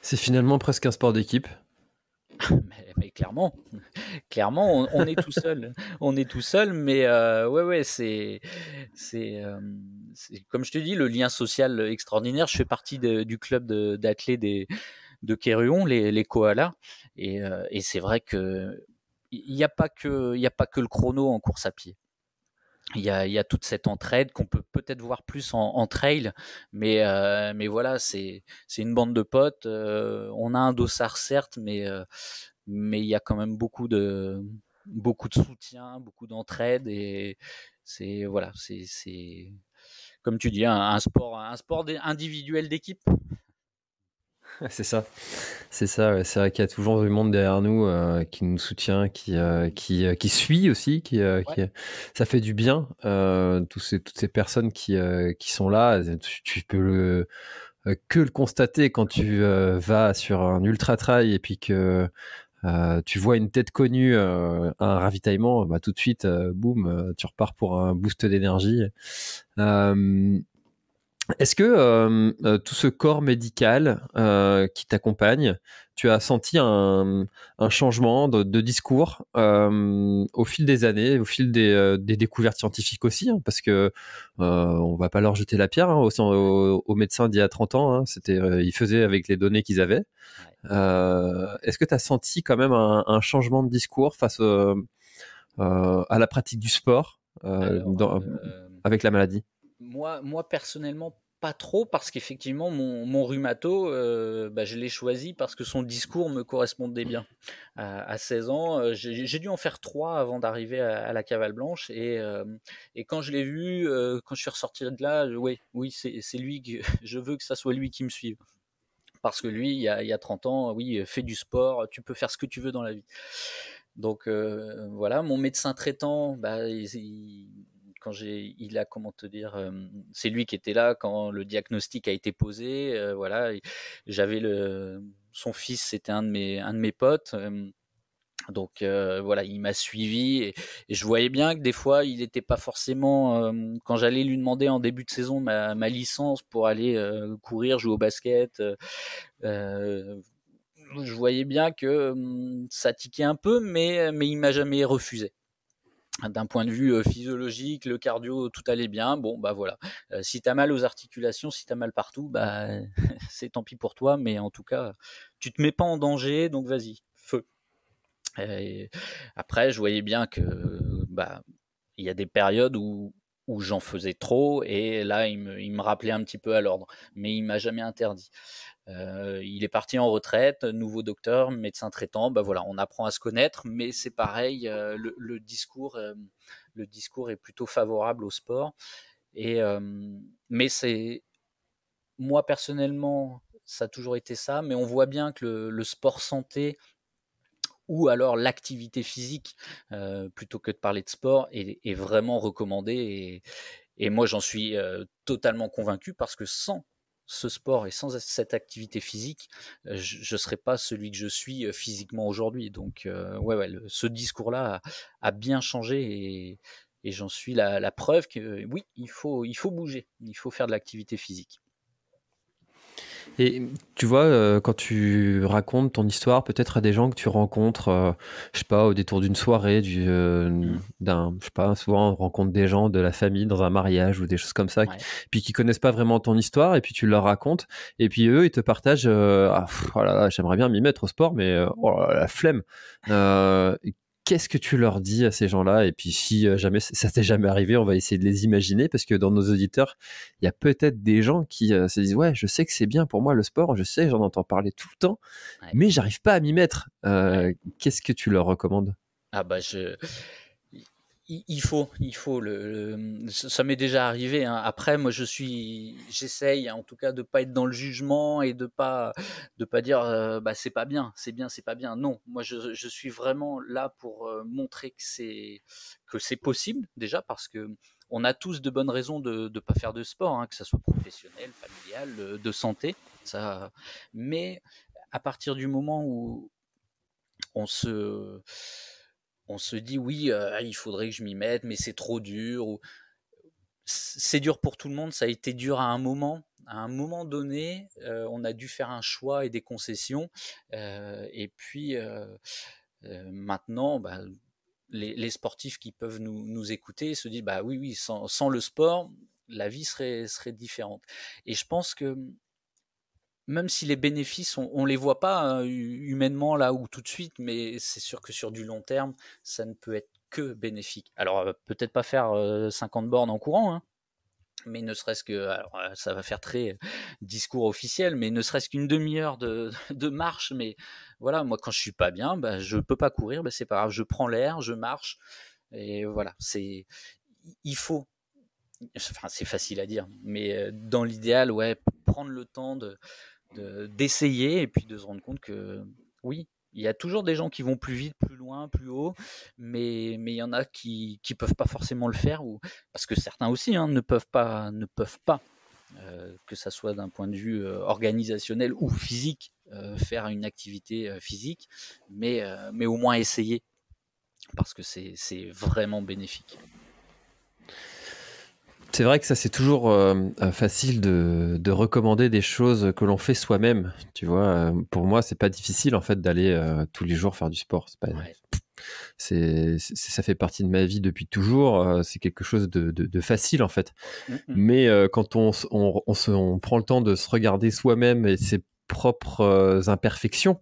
A: C'est finalement presque un sport d'équipe.
B: mais, clairement, clairement, on, est tout seul. On est tout seul, mais euh, ouais, ouais, c'est, c'est, euh, comme je te dis, le lien social extraordinaire. Je fais partie du club d'athlètes de, de les, les koalas, euh, et, c'est vrai que il n'y a pas que, il a pas que le chrono en course à pied il y, a, il y a toute cette entraide qu'on peut peut-être voir plus en, en trail, mais, euh, mais voilà, c'est une bande de potes. Euh, on a un dossard, certes, mais, euh, mais il y a quand même beaucoup de, beaucoup de soutien, beaucoup d'entraide. Et c'est, voilà, c'est comme tu dis, un sport, un sport individuel d'équipe.
A: C'est ça, c'est ça. C'est vrai qu'il y a toujours du monde derrière nous euh, qui nous soutient, qui euh, euh, qui, suit aussi, qui, ça fait du bien. Tous ces, toutes ces personnes qui sont là, tu, peux que le constater quand tu vas sur un ultra trail et puis que tu vois une tête connue, un ravitaillement, bah, tout de suite, boum, tu repars pour un boost d'énergie. Est-ce que euh, tout ce corps médical euh, qui t'accompagne, tu as senti un, changement de, discours au fil des années, au fil des, euh, découvertes scientifiques aussi hein, Parce que on va pas leur jeter la pierre hein, aux, médecins d'il y a 30 ans, hein, c'était ils faisaient avec les données qu'ils avaient. Est-ce que tu as senti quand même un, changement de discours face à la pratique du sport avec la maladie
B: moi, personnellement, pas trop, parce qu'effectivement, mon, mon rhumato, euh, bah, je l'ai choisi parce que son discours me correspondait bien. à 16 ans, euh, j'ai dû en faire trois avant d'arriver à, la cavale blanche, et, euh, et quand je l'ai vu, quand je suis ressorti de là, oui, oui c'est lui, que, je veux que ça soit lui qui me suive parce que lui, il y, a, il a, 30 ans, oui, fais du sport, tu peux faire ce que tu veux dans la vie. Donc voilà, mon médecin traitant, bah, il, il a comment te dire, euh, c'est lui qui était là quand le diagnostic a été posé. Euh, voilà, j'avais le, son fils, c'était un de mes, un de mes potes. Euh, donc voilà, il m'a suivi et, je voyais bien que des fois, il n'était pas forcément. quand j'allais lui demander en début de saison ma, licence pour aller courir, jouer au basket, je voyais bien que ça tiquait un peu, mais, mais il m'a jamais refusé d'un point de vue physiologique, le cardio, tout allait bien. Bon, bah voilà. si t'as mal aux articulations, si t'as mal partout, bah c'est tant pis pour toi, mais en tout cas, tu te mets pas en danger, donc vas-y, feu. après, je voyais bien que bah il y a des périodes où où j'en faisais trop et là il me, rappelait un petit peu à l'ordre, mais il m'a jamais interdit. Euh, il est parti en retraite, nouveau docteur, médecin traitant, ben voilà, on apprend à se connaître, mais c'est pareil, euh, le, discours, euh, le discours est plutôt favorable au sport. Et, mais c'est moi personnellement, ça a toujours été ça, mais on voit bien que le sport santé ou alors l'activité physique, euh, plutôt que de parler de sport, est, vraiment recommandée. Et, moi, j'en suis euh, totalement convaincu parce que sans ce sport et sans cette activité physique, euh, je ne serais pas celui que je suis physiquement aujourd'hui. Donc, ouais, ouais ce discours-là a, bien changé et, j'en suis la, preuve que oui, il faut bouger, il faut faire de l'activité physique.
A: Et tu vois, euh, quand tu racontes ton histoire, peut-être à des gens que tu rencontres, euh, je sais pas, au détour d'une soirée, du, euh, mm. d'un, je sais pas, souvent on rencontre des gens de la famille dans un mariage ou des choses comme ça, qui, puis qui connaissent pas vraiment ton histoire, et puis tu leur racontes, et puis eux, ils te partagent, ah, oh j'aimerais bien m'y mettre au sport, mais oh la flemme qu'est-ce que tu leur dis à ces gens-là Et puis si euh, jamais ça t'est jamais arrivé, on va essayer de les imaginer parce que dans nos auditeurs, il y a peut-être des gens qui euh, se disent ouais, je sais que c'est bien pour moi le sport, je sais, j'en entends parler tout le temps, mais j'arrive pas à m'y mettre. Euh, qu'est-ce que tu leur recommandes Ah bah
B: je il faut, il faut. Le, ça m'est déjà arrivé. Hein. Après, moi, je suis, j'essaye, en tout cas, de pas être dans le jugement et de pas, de pas dire, euh, bah, c'est pas bien, c'est bien, c'est pas bien. Non, moi, je, suis vraiment là pour euh, montrer que c'est, que c'est possible déjà, parce que on a tous de bonnes raisons de ne pas faire de sport, hein, que ça soit professionnel, familial, euh, de santé. Ça, mais à partir du moment où on se on se dit oui, ah, il faudrait que je m'y mette, mais c'est trop dur. C'est dur pour tout le monde, ça a été dur à un moment. À un moment donné, on a dû faire un choix et des concessions. et puis maintenant, bah, les, sportifs qui peuvent nous, écouter se disent bah oui, oui, sans, le sport, la vie serait, serait différente. Et je pense que même si les bénéfices, on, ne les voit pas hein, humainement là ou tout de suite, mais c'est sûr que sur du long terme, ça ne peut être que bénéfique. Alors euh, peut-être pas faire 50 euh, bornes en courant, hein, mais ne serait-ce que, alors euh, ça va faire très discours officiel, mais ne serait-ce qu'une demi-heure de, marche. Mais voilà, moi quand je suis pas bien, bah, je peux pas courir, bah, c'est pas grave, je prends l'air, je marche, et voilà, c'est il faut. Enfin, c'est facile à dire, mais dans l'idéal, ouais, prendre le temps de, d'essayer et puis de se rendre compte que oui, il y a toujours des gens qui vont plus vite, plus loin, plus haut, mais mais il y en a qui qui peuvent pas forcément le faire ou parce que certains aussi hein, ne peuvent pas ne peuvent pas euh, que ça soit d'un point de vue euh, organisationnel ou physique euh, faire une activité physique, mais mais au moins essayer parce que c'est vraiment bénéfique.
A: C'est vrai que ça, c'est toujours euh, euh, facile de, de, recommander des choses que l'on fait soi-même. Tu vois, euh, pour moi, c'est pas difficile en fait d'aller tous les jours faire du sport. C'est ça fait partie de ma vie depuis toujours. C'est quelque chose de, de, facile en fait. Mmh, mmh. Mais quand on, on, on, se, on prend le temps de se regarder soi-même et ses propres imperfections,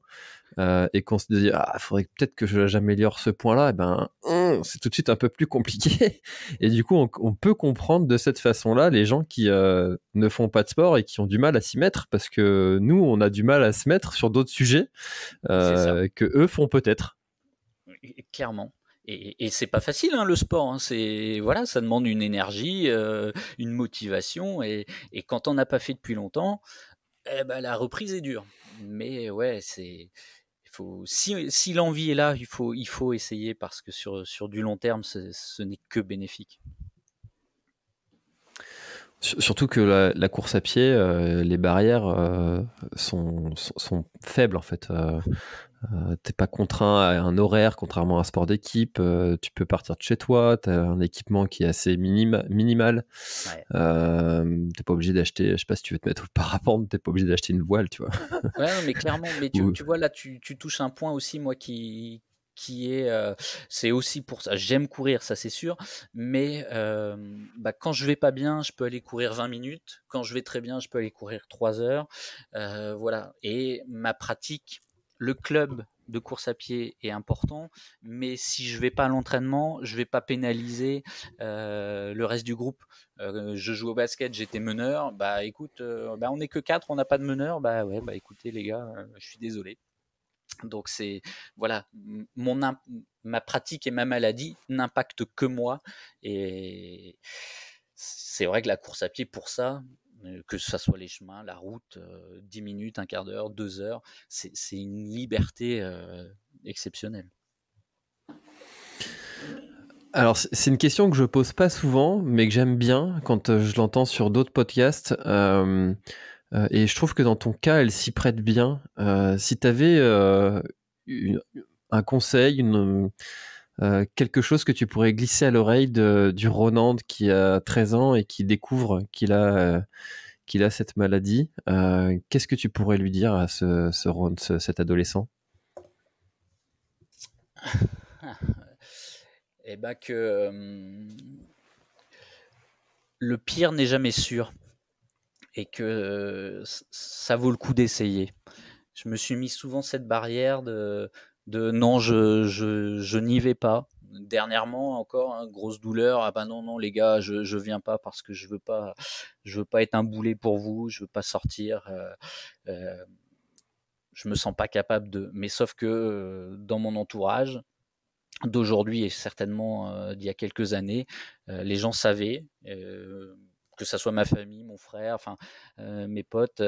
A: euh, et qu'on se dit ah faudrait peut-être que j'améliore ce point-là, et eh ben hmm, c'est tout de suite un peu plus compliqué. Et du coup, on, peut comprendre de cette façon-là les gens qui euh, ne font pas de sport et qui ont du mal à s'y mettre parce que nous, on a du mal à se mettre sur d'autres sujets euh, que eux font peut-être.
B: Clairement et, et c'est pas facile hein, le sport. Hein. c'est voilà, ça demande une énergie, euh, une motivation, et, et quand on n'a pas fait depuis longtemps, eh ben, la reprise est dure. Mais ouais, c'est si, l'envie est là, il faut, essayer parce que sur, du long terme, ce n'est que bénéfique.
A: Surtout que la, course à pied, euh, les barrières euh, sont, faibles en fait. Euh, tu euh, t'es pas contraint à un horaire, contrairement à un sport d'équipe. Euh, tu peux partir de chez toi. Tu as un équipement qui est assez minime minimal. Euh, tu n'es pas obligé d'acheter. Je sais pas si tu veux te mettre au parapente. T'es pas obligé d'acheter une voile, tu vois. Ouais, mais clairement. Mais tu,
B: vois là, tu, tu, touches un point aussi, moi qui qui est, c'est aussi pour ça. J'aime courir, ça c'est sûr. Mais bah, quand je vais pas bien, je peux aller courir 20 minutes. Quand je vais très bien, je peux aller courir 3 heures. voilà. Et ma pratique le club de course à pied est important, mais si je vais pas à l'entraînement, je vais pas pénaliser euh, le reste du groupe. Euh, je joue au basket, j'étais meneur, bah écoute, euh, bah, on n'est que quatre, on n'a pas de meneur, bah ouais, bah écoutez les gars, je suis désolé. Donc c'est voilà, mon ma pratique et ma maladie n'impactent que moi et c'est vrai que la course à pied pour ça, euh, que ce soit les chemins, la route, 10 euh, minutes, un quart d'heure, deux heures, c'est une liberté euh, exceptionnelle.
A: Alors, c'est une question que je pose pas souvent, mais que j'aime bien quand je l'entends sur d'autres podcasts. et je trouve que dans ton cas, elle s'y prête bien. si tu avais un conseil, une euh, quelque chose que tu pourrais glisser à l'oreille du Ronand qui a 13 ans et qui découvre qu'il a, euh, cette maladie. Euh, qu'est-ce que tu pourrais lui dire à ce, cet adolescent
B: Eh bien que le pire n'est jamais sûr et que ça vaut le coup d'essayer. Je me suis mis souvent cette barrière de de non, je, je, je n'y vais pas. Dernièrement, encore, hein, grosse douleur. Ah ben non, non, les gars, je, je viens pas parce que je veux pas, je veux pas être un boulet pour vous, je veux pas sortir. Euh, euh, je me sens pas capable de. Mais sauf que euh, dans mon entourage, d'aujourd'hui et certainement d'il y a quelques années, les gens savaient, que ça soit ma famille, mon frère, enfin mes potes,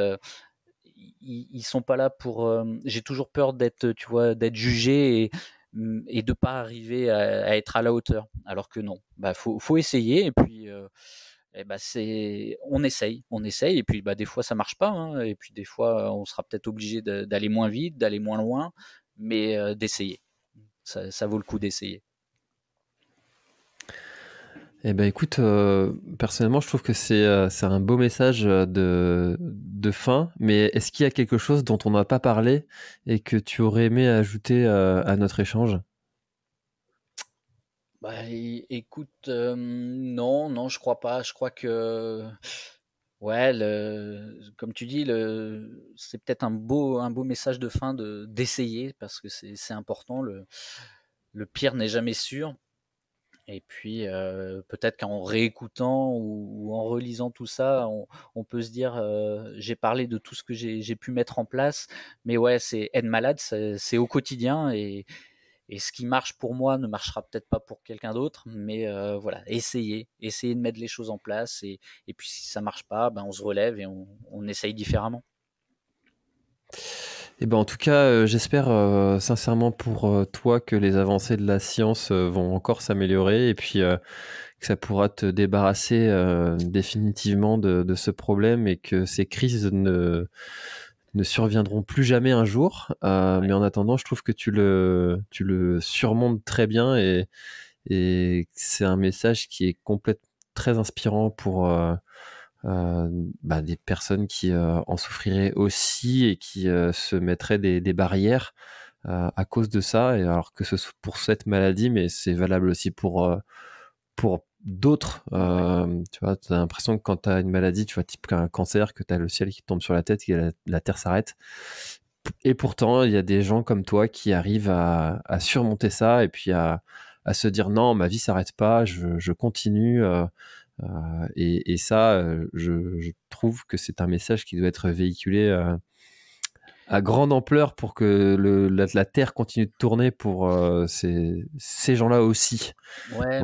B: ils, ils, sont pas là pour. Euh, j'ai toujours peur d'être, tu vois, d'être jugé et, mm, et de pas arriver à, être à la hauteur. Alors que non, bah faut, essayer et puis euh, bah, c'est on essaye, on essaye et puis bah des fois ça marche pas hein, et puis des fois on sera peut-être obligé d'aller moins vite, d'aller moins loin, mais euh, d'essayer. ça, vaut le coup d'essayer.
A: Eh ben écoute, euh, personnellement, je trouve que c'est euh, un beau message euh, de, fin, mais est-ce qu'il y a quelque chose dont on n'a pas parlé et que tu aurais aimé ajouter à notre échange
B: bah, écoute, non, non, je crois pas. Je crois que, ouais, comme tu dis, c'est peut-être un beau, un beau message de fin d'essayer parce que c'est important. le pire n'est jamais sûr. Et puis peut-être qu'en réécoutant ou, en relisant tout ça, on, peut se dire j'ai parlé de tout ce que j'ai pu mettre en place, mais ouais, c'est être malade, c'est au quotidien et, ce qui marche pour moi ne marchera peut-être pas pour quelqu'un d'autre, mais voilà, essayez, essayez de mettre les choses en place et, puis si ça marche pas, ben on se relève et on essaye différemment.
A: Eh ben, en tout cas, euh, j'espère euh, sincèrement pour euh, toi que les avancées de la science vont encore s'améliorer et puis que ça pourra te débarrasser définitivement de, ce problème et que ces crises ne, ne surviendront plus jamais un jour. Mais en attendant, je trouve que tu le, tu le surmontes très bien et, et c'est un message qui est complètement très inspirant pour euh, bah, des personnes qui euh, en souffriraient aussi et qui euh, se mettraient des, barrières à cause de ça. Et alors que ce soit pour cette maladie, mais c'est valable aussi pour, pour d'autres. tu vois, tu as l'impression que quand tu as une maladie, tu vois, type un cancer, que tu as le ciel qui tombe sur la tête, que la, terre s'arrête. Et pourtant, il y a des gens comme toi qui arrivent à, surmonter ça et puis à, à se dire non, ma vie s'arrête pas, je, je continue. Euh, et, ça, euh, je, trouve que c'est un message qui doit être véhiculé euh, à grande ampleur pour que le, la, Terre continue de tourner pour ces, gens-là aussi. Ouais,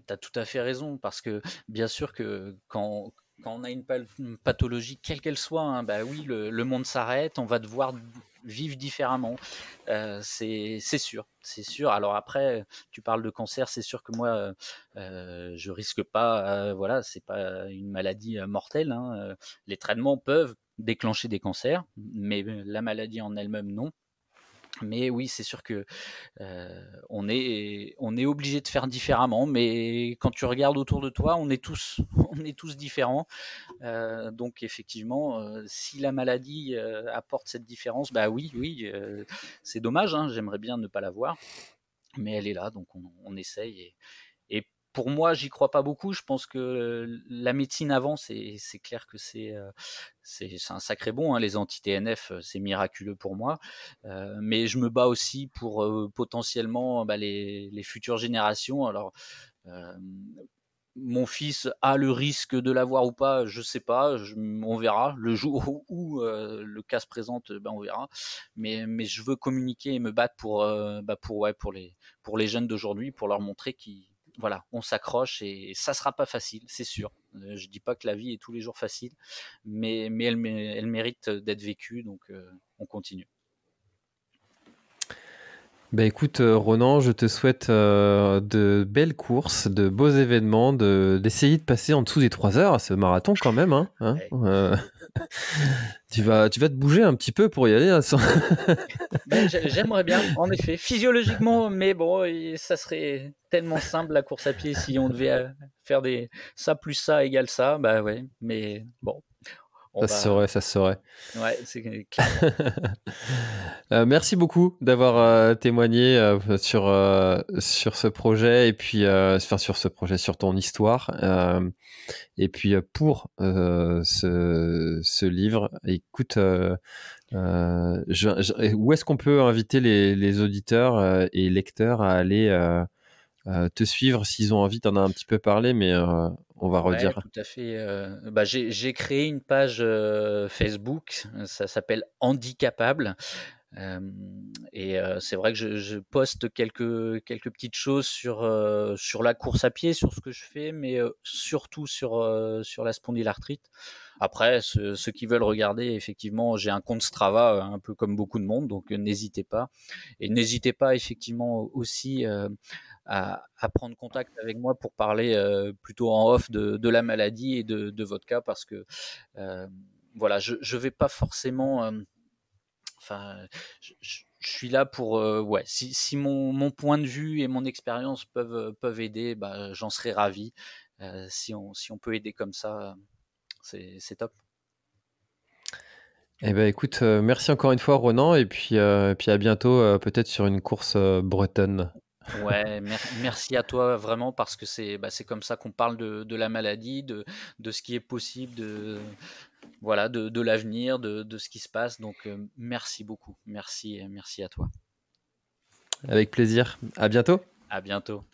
B: tu as tout à fait raison, parce que bien sûr que quand, on a une, pathologie, quelle qu'elle soit, hein, bah oui, le monde s'arrête, on va devoir vivent différemment. Euh, c'est sûr, c'est sûr. Alors après, tu parles de cancer, c'est sûr que moi, euh, euh, je risque pas. voilà, c'est pas une maladie mortelle. Hein, Les traitements peuvent déclencher des cancers, mais la maladie en elle-même non. Mais oui, c'est sûr que on est obligé de faire différemment. Mais quand tu regardes autour de toi, on est tous différents. donc effectivement, si la maladie apporte cette différence, bah oui, oui, c'est dommage. Hein, j'aimerais bien ne pas la voir, mais elle est là, donc on, essaye pour moi, j'y crois pas beaucoup. Je pense que la médecine avance et c'est clair que c'est un sacré bon. Hein, les anti-TNF, c'est miraculeux pour moi. mais je me bats aussi pour potentiellement bah, les, les, futures générations. Alors, mon fils a le risque de l'avoir ou pas, je sais pas, on verra. Le jour où le cas se présente, ben, on verra. Mais, mais je veux communiquer et me battre pour, bah pour, ouais, pour, les, pour les jeunes d'aujourd'hui, pour leur montrer qu'ils voilà, on s'accroche et ça sera pas facile, c'est sûr. Euh, je dis pas que la vie est tous les jours facile, mais, mais elle, elle mérite d'être vécue, donc euh, on continue.
A: Bah écoute, euh, Ronan, je te souhaite euh, de belles courses, de beaux événements, d'essayer de, passer en dessous des 3 heures à ce marathon quand même. Hein, hein. Euh, tu, vas, tu vas te bouger un petit peu pour y aller. Hein, ben, j'aimerais bien,
B: en effet, physiologiquement, mais bon, ça serait tellement simple la course à pied si on devait faire des ça plus ça égale ça, bah ouais, mais bon, ça bah, se saurait, ça se saurait.
A: Ouais, euh, merci beaucoup d'avoir euh, témoigné euh, sur, sur ce projet et puis enfin, sur ce projet, sur ton histoire. et puis pour ce, ce, livre, écoute, où est-ce qu'on peut inviter les, les auditeurs et lecteurs à aller te suivre s'ils ont envie T'en as un petit peu parlé, mais on va redire.
B: tout à fait. Bah, j'ai créé une page Facebook, ça s'appelle Handicapable. et c'est vrai que je, poste quelques, quelques petites choses sur, sur la course à pied, sur ce que je fais, mais surtout sur, sur la spondylarthrite. Après, ceux, ceux qui veulent regarder, effectivement, j'ai un compte Strava, un peu comme beaucoup de monde, donc n'hésitez pas. Et n'hésitez pas, effectivement, aussi à, prendre contact avec moi pour parler euh, plutôt en off de, la maladie et de, votre cas parce que euh, voilà, je ne vais pas forcément. Euh, enfin, je, suis là pour. ouais, si, mon, point de vue et mon expérience peuvent, peuvent aider, bah, j'en serais ravi. si, on, si on peut aider comme ça, c'est top.
A: Eh ben écoute, merci encore une fois Ronan et puis, puis à bientôt peut-être sur une course bretonne.
B: Ouais, merci à toi vraiment parce que c'est bah, comme ça qu'on parle de, la maladie, de, ce qui est possible, de voilà, de, l'avenir, de, ce qui se passe. Donc euh, merci beaucoup, merci, merci à toi.
A: Avec plaisir. À bientôt.
B: À bientôt.